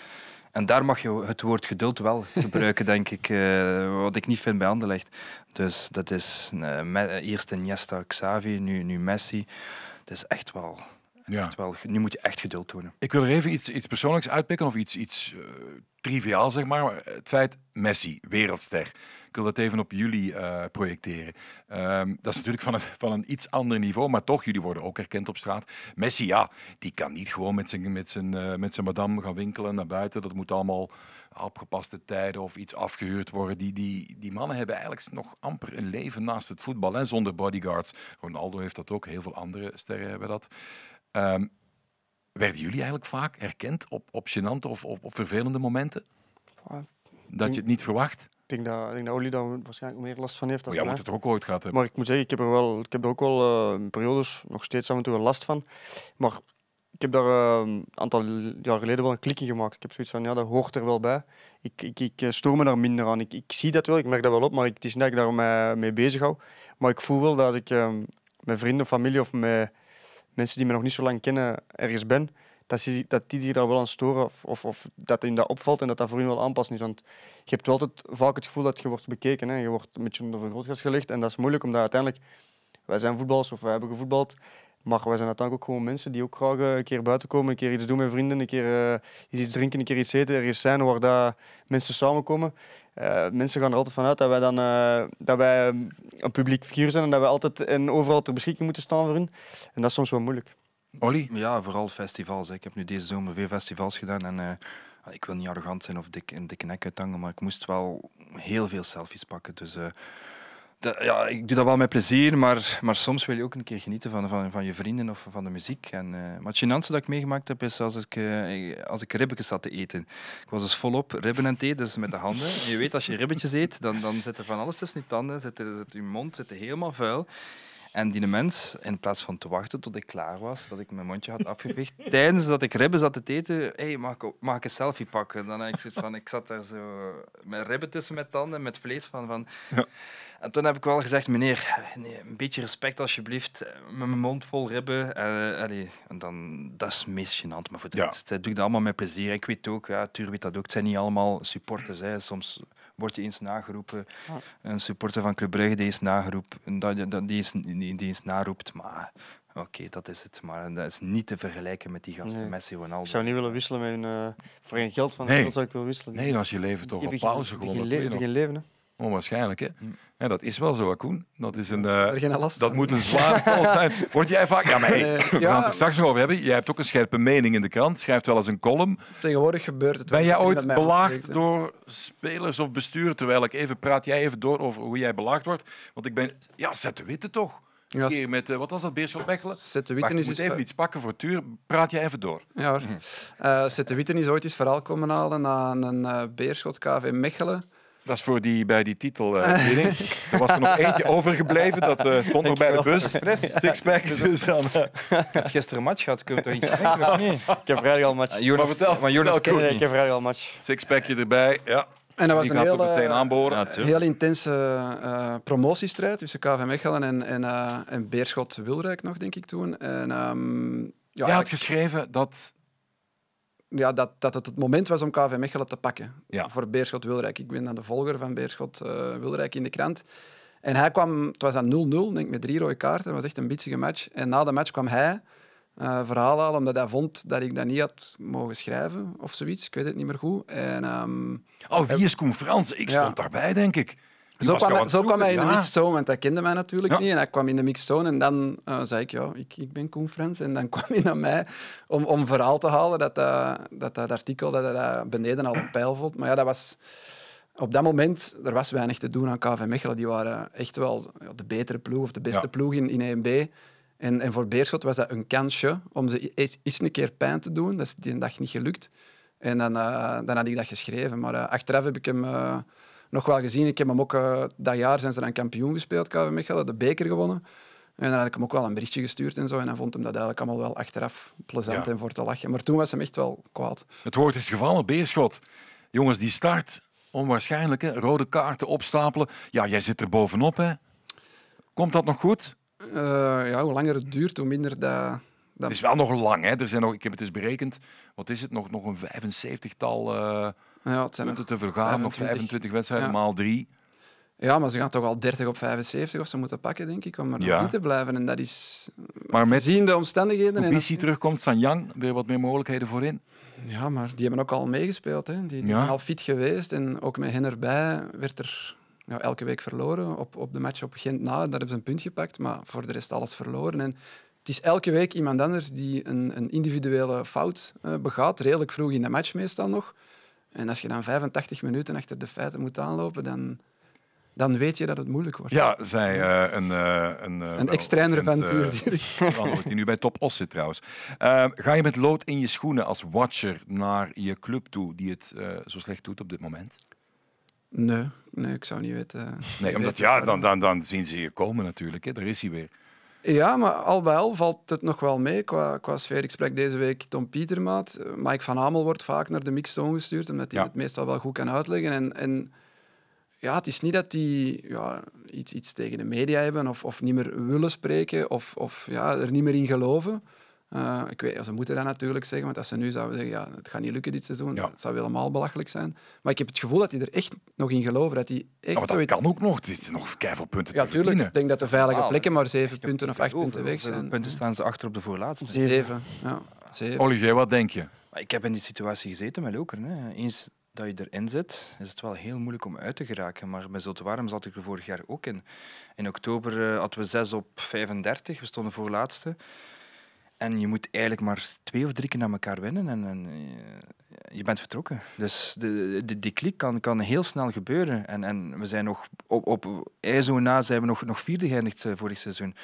En daar mag je het woord geduld wel gebruiken, denk ik. Eh, wat ik niet vind bij Anderlecht. Dus dat is eh, eerst Iniesta, Xavi, nu, nu Messi. Het is echt wel ja. nu moet je echt geduld tonen. Ik wil er even iets, iets persoonlijks uitpikken of iets, iets eh, triviaal, zeg maar. Het feit Messi, wereldster. Ik wil dat even op jullie eh, projecteren. Ehm, dat is natuurlijk van, het, van een iets ander niveau, maar toch, jullie worden ook erkend op straat. Messi, ja, die kan niet gewoon met zijn, met zijn, eh, met zijn madame gaan winkelen naar buiten. Dat moet allemaal opgepaste tijden of iets afgehuurd worden. Die, die, die mannen hebben eigenlijk nog amper een leven naast het voetbal, hè, zonder bodyguards. Ronaldo heeft dat ook, heel veel andere sterren hebben dat. Ehm, werden jullie eigenlijk vaak erkend op, op gênante of op, op vervelende momenten? dat je het niet verwacht? Ik denk dat, ik denk dat daar waarschijnlijk meer last van heeft. Maar jij moet het er ook ooit gehad hebben. Maar ik moet zeggen, ik heb er, wel, ik heb er ook wel uh, periodes nog steeds af en toe last van. Maar ik heb daar eh, een aantal jaar geleden wel een klikje gemaakt. Ik heb zoiets van, ja, dat hoort er wel bij. Ik, ik, ik eh, stoor me daar minder aan. Ik, zie dat wel, ik merk dat wel op, maar ik, het is niet dat ik daar mee, mee bezig hou. Maar ik voel wel dat ik mijn ehm, vrienden, familie of mijn mensen die me nog niet zo lang kennen ergens ben, dat, die, dat die zich daar wel aan storen of, of, of dat hun dat opvalt en dat dat voor hun wel aanpast is. Want je hebt wel altijd vaak het gevoel dat je wordt bekeken. Hè. Je wordt een beetje onder vergrootglas gelegd en dat is moeilijk omdat uiteindelijk, wij zijn voetballers of wij hebben gevoetbald, maar wij zijn uiteindelijk ook gewoon mensen die ook graag eh, een keer buiten komen, een keer iets doen met vrienden, een keer eh, iets drinken, een keer iets eten, ergens zijn waar dat mensen samenkomen. Eh, mensen gaan er altijd vanuit dat wij, dan, eh, dat wij ehm, een publiek figuur zijn en dat wij altijd en overal ter beschikking moeten staan voor hun. En dat is soms wel moeilijk. Olly? Ja, vooral festivals. Hè. Ik heb nu deze zomer veel festivals gedaan en eh, ik wil niet arrogant zijn of dik, een dikke nek uithangen, maar ik moest wel heel veel selfies pakken. Dus ja, ik doe dat wel met plezier, maar, maar soms wil je ook een keer genieten van, van, van je vrienden of van de muziek. En, uh, maar het gênantste dat ik meegemaakt heb, is als ik, uh, als ik ribbetjes zat te eten. Ik was dus volop ribben en thee, dus met de handen. je weet, als je ribbetjes eet, dan, dan zit er van alles tussen je tanden, zit er, zit je mond zit helemaal vuil. En die mens, in plaats van te wachten tot ik klaar was, dat ik mijn mondje had afgeveegd, tijdens dat ik ribben zat te eten, hey, mag, ik, mag ik een selfie pakken? Dan ik zoiets van, ik zat daar zo met ribben tussen mijn tanden, met vlees van. van. En toen heb ik wel gezegd, meneer, nee, een beetje respect alsjeblieft, met mijn mond vol ribben. Eh, en dan, dat is meest gênant, maar voor de rest eh, doe ik dat allemaal met plezier. Ik weet ook, ja, Tuur weet dat ook, het zijn niet allemaal supporters, hè. soms word je eens nageroepen. Een supporter van Club Brugge die is nageroepen, die, eens die, naroept, maar Oké, dat is het. Maar dat is niet te vergelijken met die gasten nee. Messi Ronaldo. Ik zou niet willen wisselen met hun... Eh, voor geen geld van nee. zou ik willen wisselen. Nee, als je leven toch op pauze gewoon. Begin, begin leven, hè. Onwaarschijnlijk, hè? Mm. dat is wel zo, Koen. Dat, is een, eh, dat moet een zwaar zijn. Word jij vaak... Ja, maar hey, eh, we gaan het er straks nog over hebben. Jij hebt ook een scherpe mening in de krant. Schrijft wel eens een column. Tegenwoordig gebeurt het. Ben jij ooit belaagd door spelers of bestuur? Terwijl ik even praat, jij even door over hoe jij belaagd wordt. Want ik ben... Ja, zet de witte toch? Ja, Hier met, eh, wat was dat, Beerschot Mechelen? Zet de Witten is... even iets pakken voor Tuur. Praat jij even door. Ja hoor. Zet de Witten is ooit iets verhaal komen halen aan een Beerschot KV Mechelen. Dat is voor die, bij die titel. Eh, eh. er was er nog eentje overgebleven. Dat eh, stond nog bij de bus. Sixpack. Dus, dus had gisteren Het gisteren match gehad. Kun je eentje Ik heb vrijdag al match. Jonas, maar vertel. Maar Jonas, vertel ik, heb vrijdag al match. Sixpackje erbij. Ja. En dat was een heel, ja, heel intense promotiestrijd tussen KVM Mechelen en, en, en Beerschot Wilrijk nog, denk ik toen. Ehm, ja, Jij had geschreven dat ja, dat, dat het het moment was om KV Mechelen te pakken ja. voor Beerschot Wilrijk. Ik ben dan de volger van Beerschot uh, Wilrijk in de krant. En hij kwam, het was aan 0-0, denk ik, met drie rode kaarten. Het was echt een bitsige match. En na de match kwam hij uh, verhaal halen, omdat hij vond dat ik dat niet had mogen schrijven of zoiets. Ik weet het niet meer goed. En, ehm, oh, wie is Koen Frans? Ik stond daarbij, denk ik. Zo kwam, hij, zo kwam hij in de mixzone. want dat kende mij natuurlijk niet. En hij kwam in de mixzone. en dan eh, zei ik, ja, ik, ik ben Koen Frans. En dan kwam hij naar mij om, om verhaal te halen dat uh, dat, dat artikel dat, hij beneden al een pijl vond. Maar ja, dat was... Op dat moment, er was weinig te doen aan KV Mechelen. Die waren echt wel de betere ploeg of de beste ploeg in, in 1B. En, en voor Beerschot was dat een kansje om ze eens, eens een keer pijn te doen. Dat is die dag niet gelukt. En dan, uh, dan had ik dat geschreven. Maar achteraf heb ik hem nog wel gezien. Ik heb hem ook, eh, dat jaar zijn ze dan kampioen gespeeld, KV Mechelen, de beker gewonnen. En dan had ik hem ook wel een berichtje gestuurd en zo. En dan vond hem dat eigenlijk allemaal wel achteraf plezant en voor te lachen. Maar toen was hem echt wel kwaad. Het woord is gevallen, Beerschot. Jongens, die start, onwaarschijnlijk, hè? rode kaarten opstapelen. Ja, jij zit er bovenop, hè? Komt dat nog goed? Eh, ja, hoe langer het duurt, hoe minder dat... dat... Het is wel nog lang, hè? Er zijn nog, ik heb het eens berekend. Wat is het? Nog, nog een 75-tal... Ja, het zijn punten te vergaan op 25 wedstrijden, maal drie Ja, maar ze gaan toch al 30 op 75 of ze moeten pakken, denk ik, om er ja. te blijven. En dat is... Maar met zien de omstandigheden... Als de dat... terugkomt, Sanjang, weer wat meer mogelijkheden voorin. Ja, maar die hebben ook al meegespeeld. Hè. Die, die ja. zijn al fit geweest. En ook met hen erbij werd er elke week verloren. Op, op de match op Gent na, daar hebben ze een punt gepakt. Maar voor de rest alles verloren. En het is elke week iemand anders die een, een individuele fout eh, begaat. Redelijk vroeg in de match meestal nog. En als je dan 85 minuten achter de feiten moet aanlopen, dan, dan weet je dat het moeilijk wordt. Ja, zij uh, eh, een... Uh, een, eh, een extreem die nu bij Top Os zit trouwens. Ehm, ga je met lood in je schoenen als watcher naar je club toe, die het zo slecht doet op dit moment? Nee, nee ik zou niet weten. Nee, omdat ja, dan, dan, dan zien ze je komen natuurlijk. Hè. Daar is hij weer. Ja, maar al bij valt het nog wel mee qua, qua sfeer. Ik spreek deze week Tom Pietermaat. Mike van Amel wordt vaak naar de mixzone gestuurd, omdat hij het meestal wel goed kan uitleggen. En, en ja, het is niet dat die ja, iets, iets tegen de media hebben of, of niet meer willen spreken of, of ja, er niet meer in geloven. Eh, ik weet, ja, ze moeten dat natuurlijk zeggen, want als ze nu zouden zeggen, ja, het gaat niet lukken dit seizoen, ja. dat zou helemaal belachelijk zijn. Maar ik heb het gevoel dat die er echt nog in geloven. Dat die echt maar dat kan ook nog. Het is nog keihard punten ja, tuurlijk, Ik denk dat de veilige ah, plekken maar zeven punten of acht punten weg zijn. punten staan ze achter op de voorlaatste. Zeven, ja. Zeven. Olivier, wat denk je? Ik heb in die situatie gezeten met Hè. Eens dat je erin zit, is het wel heel moeilijk om uit te geraken. Maar bij Zulte Warm zat ik er vorig jaar ook in. In oktober eh, hadden we 6 op 35, we stonden voorlaatste laatste. En je moet eigenlijk maar twee of drie keer naar elkaar winnen en, en eh, je bent vertrokken. Dus de, de, die klik kan, kan heel snel gebeuren. En, en we zijn nog op, op IJzo eh, na zijn we nog, nog vierde geëindigd eh, vorig seizoen.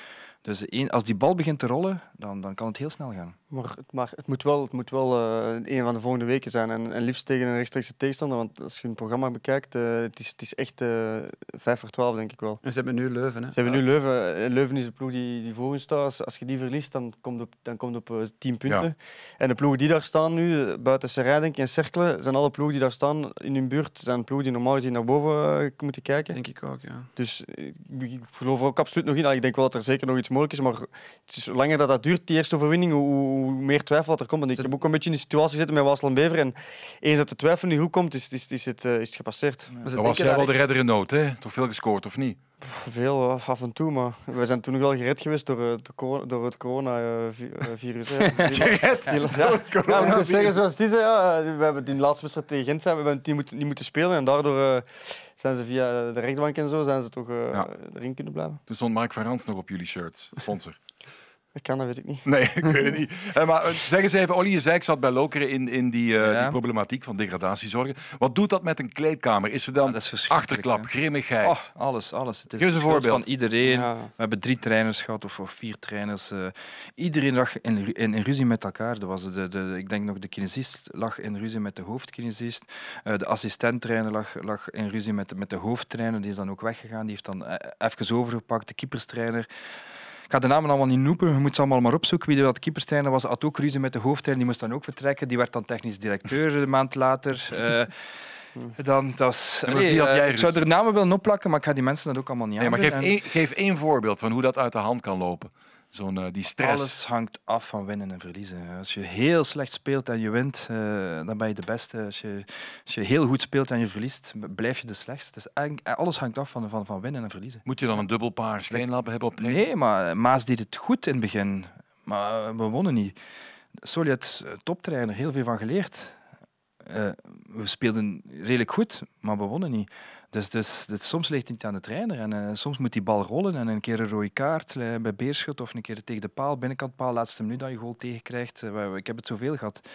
Dus als die bal begint te rollen, dan, dan kan het heel snel gaan. Maar het, maar het moet wel, het moet wel eh, een van de volgende weken zijn. En, liefst tegen een rechtstreekse tegenstander. Want als je hun programma bekijkt, eh, het, is, het is echt uh, eh, 5 voor 12, denk ik wel. En ze hebben nu Leuven. Hè? Ze hebben nu Leuven. Leuven is de ploeg die, die voor staat. Als je die verliest, dan komt op, dan komt op 10 punten. En de ploegen die daar staan nu, buiten Serij denk ik, en Cerkelen, zijn alle ploegen die daar staan in hun buurt, zijn ploegen die normaal gezien naar boven moeten kijken. Denk ik ook, ja. Dus ik, ik geloof er ook absoluut nog in. Ah, ik denk wel dat er zeker nog iets mogelijk is. Maar is, langer dat dat duurt, die eerste overwinning, hoe, meer twijfel dat er komt. En ik heb ook een beetje in de situatie gezeten met Wasland Bever. En eens dat de twijfel niet goed komt, is, is, is, het, eh, is het gepasseerd. Dan was jij wel de redder in nood, hè? Toch veel gescoord, of niet? Veel af en toe, maar we zijn toen nog wel gered geweest door, eh, de, door het coronavirus. Eh, eh, gered? Ja, ja, ja het zeggen zoals Ja. We hebben die laatste wedstrijd tegen Gent zijn, we hebben moeten, niet moeten spelen. En daardoor zijn ze via de rechtbank en zo zijn ze toch erin kunnen blijven. dus stond Mark van nog op jullie shirts, sponsor. Dat kan, dat weet ik niet. Nee, ik weet het niet. Eh, maar eh, zeg eens even, Olly, je zei ik zat bij Lokeren in, in die, eh, die problematiek van degradatiezorgen. Wat doet dat met een kleedkamer? Is er dan ah, achterklap, grimmigheid? Oh, alles, alles. Het is een voorbeeld. van iedereen. We hebben drie trainers gehad of, vier trainers. iedereen lag in, in, ruzie met elkaar. Dat was de, de, ik denk nog de kinesist lag in ruzie met de hoofdkinesist. de assistenttrainer lag, lag in ruzie met, met de hoofdtrainer. Die is dan ook weggegaan. Die heeft dan even overgepakt. De keeperstrainer ga de namen allemaal niet noemen, je moet ze allemaal maar opzoeken wie dat keeper was had ook ruzie met de hoofdtrainer, die moest dan ook vertrekken. Die werd dan technisch directeur een maand later. Eh, dan, dat eh, ik zou er namen willen opplakken, maar ik ga die mensen dat ook allemaal niet nee, aan. geef één voorbeeld van hoe dat uit de hand kan lopen. Eh, die stress. Alles hangt af van winnen en verliezen. Als je heel slecht speelt en je wint, eh, dan ben je de beste. Als je, als je heel goed speelt en je verliest, blijf je de slechtste. Eh, alles hangt af van, van, van winnen en verliezen. Moet je dan een dubbelpaar paar schijnlappen hebben op Nee, maar Maas deed het goed in het begin. Maar we wonnen niet. Solid toptrainer, heel veel van geleerd. we speelden redelijk goed, maar we wonnen niet. Dus, dus, dus, soms ligt het niet aan de trainer. En eh, soms moet die bal rollen en een keer een rode kaart eh, bij Beerschot of een keer tegen de paal, binnenkant paal, laatste minuut dat je goal tegenkrijgt. Eh, ik heb het zoveel gehad.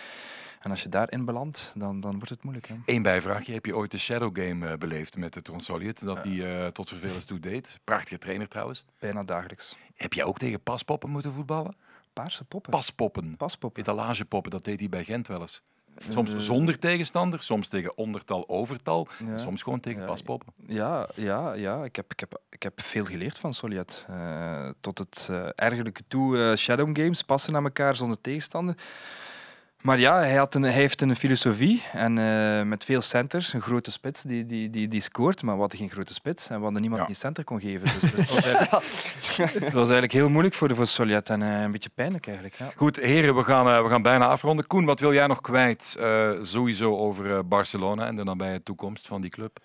En als je daarin belandt, dan, dan wordt het moeilijk. Hè? Eén bijvraagje. Heb je ooit de shadow game beleefd met de Tronzoliet? Dat die tot vervelens toe deed. Prachtige trainer trouwens. Bijna dagelijks. Heb je ook tegen paspoppen moeten voetballen? Paarse poppen. Paspoppen. Paspoppen. poppen. dat deed hij bij Gent wel eens. Soms eh, zonder tegenstander, soms tegen ondertal, overtal, soms gewoon tegen ja, paspoppen. Ja, ja, ja. Ik, heb, ik, heb, ik heb veel geleerd van Soliet. Eh, tot het uh, eh, ergelijke toe, uh, Shadow Games passen naar elkaar zonder tegenstander. Maar ja, hij, had een, hij heeft een filosofie en eh, met veel centers, een grote spits die, die, die, die scoort, maar we hadden geen grote spits en we hadden niemand die center kon geven. Dus, dus was het was eigenlijk heel moeilijk voor, de, voor Soljet en eh, een beetje pijnlijk eigenlijk. Ja. Goed, heren, we gaan, eh, we gaan bijna afronden. Koen, wat wil jij nog kwijt sowieso over Barcelona en de nabije toekomst van die club?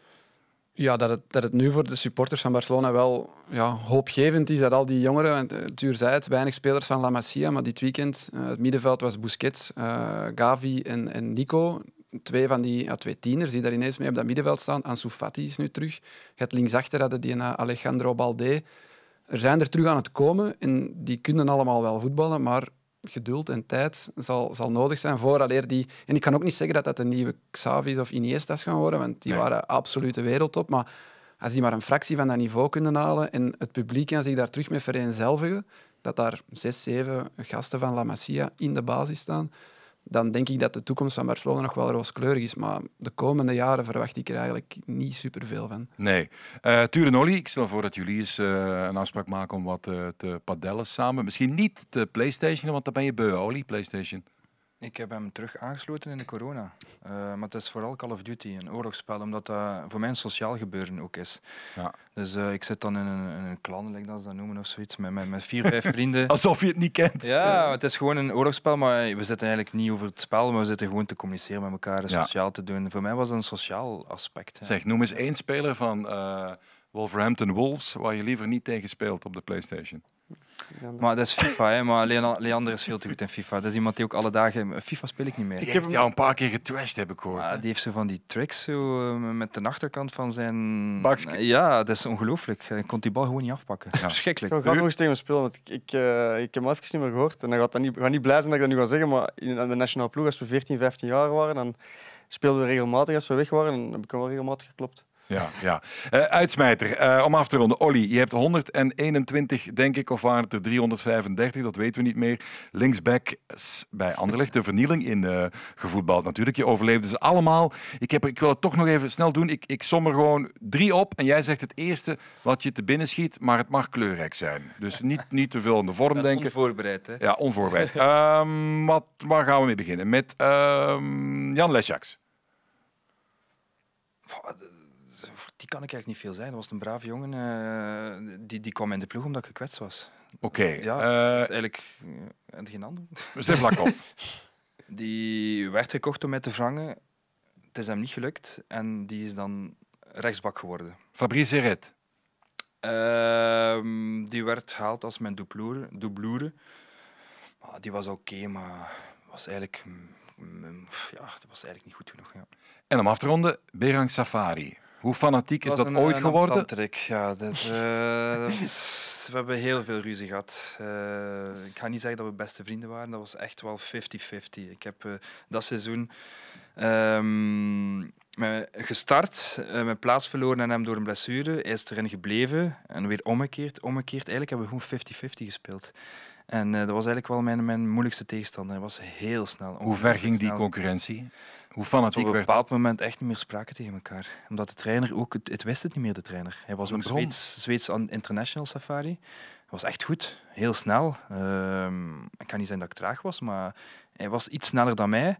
ja, dat, het, dat het nu voor de supporters van Barcelona wel ja, hoopgevend is dat al die jongeren, eh, zei het, weinig spelers van La Masia, maar dit weekend, uh, het middenveld was Busquets, eh, Gavi en, en Nico. Twee van die ja, twee tieners die daar ineens mee op dat middenveld staan. Ansu Fati is nu terug. Gaat linksachter hadden die naar Alejandro Balde. Er zijn er terug aan het komen en die kunnen allemaal wel voetballen, maar geduld en tijd zal, zal nodig zijn vooraleer die... En ik kan ook niet zeggen dat dat de nieuwe Xavi's of Iniesta's gaan worden, want die waren absolute wereldtop. Maar als die maar een fractie van dat niveau kunnen halen en het publiek kan zich daar terug mee vereenzelvigen, dat daar zes, zeven gasten van La Masia in de basis staan, dan denk ik dat de toekomst van Barcelona nog wel rooskleurig is. Maar de komende jaren verwacht ik er eigenlijk niet superveel van. Nee. Uh, eh, Turenoli, ik stel voor dat jullie eens eh, een afspraak maken om wat eh, te padellen samen. Misschien niet de PlayStation, want dan ben je beu, Oli, PlayStation. Ik heb hem terug aangesloten in de corona. Eh, maar het is vooral Call of Duty, een oorlogsspel, omdat dat voor mij een sociaal gebeuren ook is. Ja. Dus eh, ik zit dan in een, in een clan, lijkt dat ze dat noemen of zoiets, met, met, vier, vijf vrienden. Alsof je het niet kent. Ja, het is gewoon een oorlogsspel, maar we zitten eigenlijk niet over het spel, maar we zitten gewoon te communiceren met elkaar, sociaal te doen. Voor mij was dat een sociaal aspect. Zeg, noem eens één speler van uh, Wolverhampton Wolves waar je liever niet tegen speelt op de PlayStation. Maar dat is FIFA, hè? maar Leander is veel te goed in FIFA. Dat is iemand die ook alle dagen... FIFA speel ik niet meer. Ik heb hem jou een paar keer getrashed, heb ik gehoord. Ja, ah, die heeft zo van die tricks zo, eh, met de achterkant van zijn... Ja, dat is ongelooflijk. Hij kon die bal gewoon niet afpakken. Schrikkelijk. Ik ga nog eens tegen hem spelen, want ik, ik, eh, heb hem even niet meer gehoord. En dan gaat dat niet, ga niet blij zijn dat ik dat nu ga zeggen, maar in de nationale ploeg, als we 14, 15 jaar waren, dan speelden we regelmatig als we weg waren. En heb ik hem wel regelmatig geklopt ja, ja. Eh, uitsmijter, eh, om af te ronden. Olly, je hebt 121, denk ik, of waren het er 335, dat weten we niet meer. Linksback bij Anderlecht, de vernieling in eh, gevoetbald natuurlijk. Je overleefde ze allemaal. Ik, heb, ik wil het toch nog even snel doen. Ik, ik som er gewoon drie op en jij zegt het eerste wat je te binnen schiet, maar het mag kleurrijk zijn. Dus niet, niet te veel in de vorm denk denken. Onvoorbereid, Ja, onvoorbereid. Ehm, wat, waar gaan we mee beginnen? Met um, Jan Lesjaks. Die kan ik eigenlijk niet veel zijn. Dat was een brave jongen. Eh, die, die kwam in de ploeg omdat ik gekwetst was. Oké. ja, eh, dat is eigenlijk eh, en geen ander. Zijn op. die werd gekocht om mij te vangen. Het is hem niet gelukt en die is dan rechtsbak geworden. Fabrice Heret. Ehm, die werd gehaald als mijn doublure. Ah, die was oké, maar was eigenlijk, mm, mm, ja, dat was eigenlijk niet goed genoeg. Ja. En om af te ronden, Berang Safari. Hoe fanatiek is dat ooit geworden? ja. we hebben heel veel ruzie gehad. Eh, ik ga niet zeggen dat we beste vrienden waren, dat was echt wel 50-50. Ik heb eh, dat seizoen ehm, gestart, eh, mijn plaats verloren en hem door een blessure. Hij is erin gebleven en weer omgekeerd, omgekeerd. Eigenlijk hebben we gewoon 50-50 gespeeld. En eh, dat was eigenlijk wel mijn, mijn moeilijkste tegenstander. Hij was heel snel. Hoe ver ging die concurrentie? Hoe fanatiek werd Op een bepaald moment echt niet meer spraken tegen elkaar. Omdat de trainer ook, het, wist het niet meer, de trainer. Hij was ook Zweeds, Zweeds International Safari. Hij was echt goed, heel snel. Uh, ik kan niet zijn dat ik traag was, maar hij was iets sneller dan mij.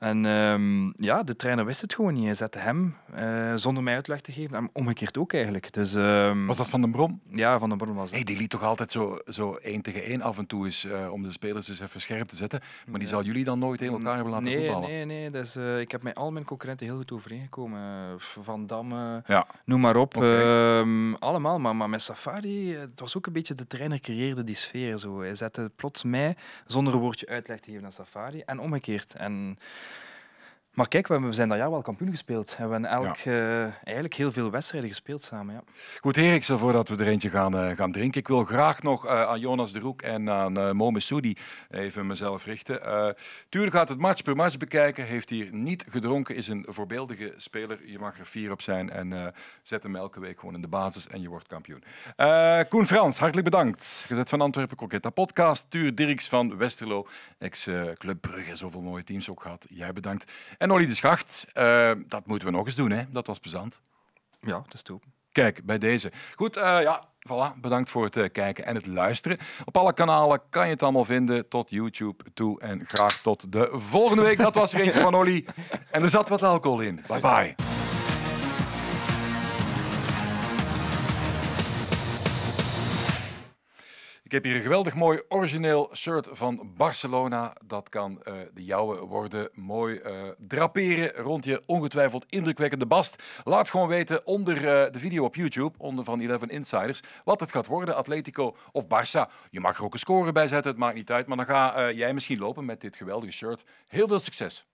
En ehm, ja, de trainer wist het gewoon niet. Hij zette hem eh, zonder mij uitleg te geven. En omgekeerd ook eigenlijk. Dus, ehm, was dat Van den Brom? Ja, Van den Brom was dat. Hey, die liet toch altijd zo, zo één tegen één af en toe is eh, om de spelers dus even scherp te zetten. Maar die zal jullie dan nooit in elkaar hebben laten nee, voetballen? Nee, nee. Dus, ik heb met al mijn concurrenten heel goed overeengekomen. Van Damme, ja. noem maar op. Ehm, allemaal. Maar, maar met Safari, het was ook een beetje de trainer creëerde die sfeer. Zo. Hij zette plots mij zonder een woordje uitleg te geven aan Safari. En omgekeerd. En... Maar kijk, we zijn dat jaar wel kampioen gespeeld. En we hebben elk, eh, eigenlijk heel veel wedstrijden gespeeld samen. Ja. Goed, Erik, stel voordat we er eentje gaan, eh, gaan drinken. Ik wil graag nog eh, aan Jonas de Roek en aan Momus Soudi even mezelf richten. tuurlijk gaat het match per match bekijken. Heeft hier niet gedronken, is een voorbeeldige speler. Je mag er fier op zijn en zet hem elke week gewoon in de basis en je wordt kampioen. Koen Frans, hartelijk bedankt. Gezet van Antwerpen Coquetta Podcast. Tuur Dirks van Westerlo, ex-Club Brugge. Zoveel mooie teams ook gehad. Jij bedankt. En Olly de Schacht, eh, dat moeten we nog eens doen. Hè? Dat was plezant. Ja, dat is toe. Kijk, bij deze. Goed, eh, ja, voilà. Bedankt voor het eh, kijken en het luisteren. Op alle kanalen kan je het allemaal vinden. Tot YouTube toe. En graag tot de volgende week. Dat was er van Olly. En er zat wat alcohol in. Bye bye. Ik heb hier een geweldig mooi origineel shirt van Barcelona. Dat kan eh, de jouwe worden. Mooi eh, draperen rond je ongetwijfeld indrukwekkende bast. Laat gewoon weten onder eh, de video op YouTube, onder van 11 Insiders, wat het gaat worden. Atletico of Barça. Je mag er ook een score bij zetten, het maakt niet uit. Maar dan ga jij misschien lopen met dit geweldige shirt. Heel veel succes!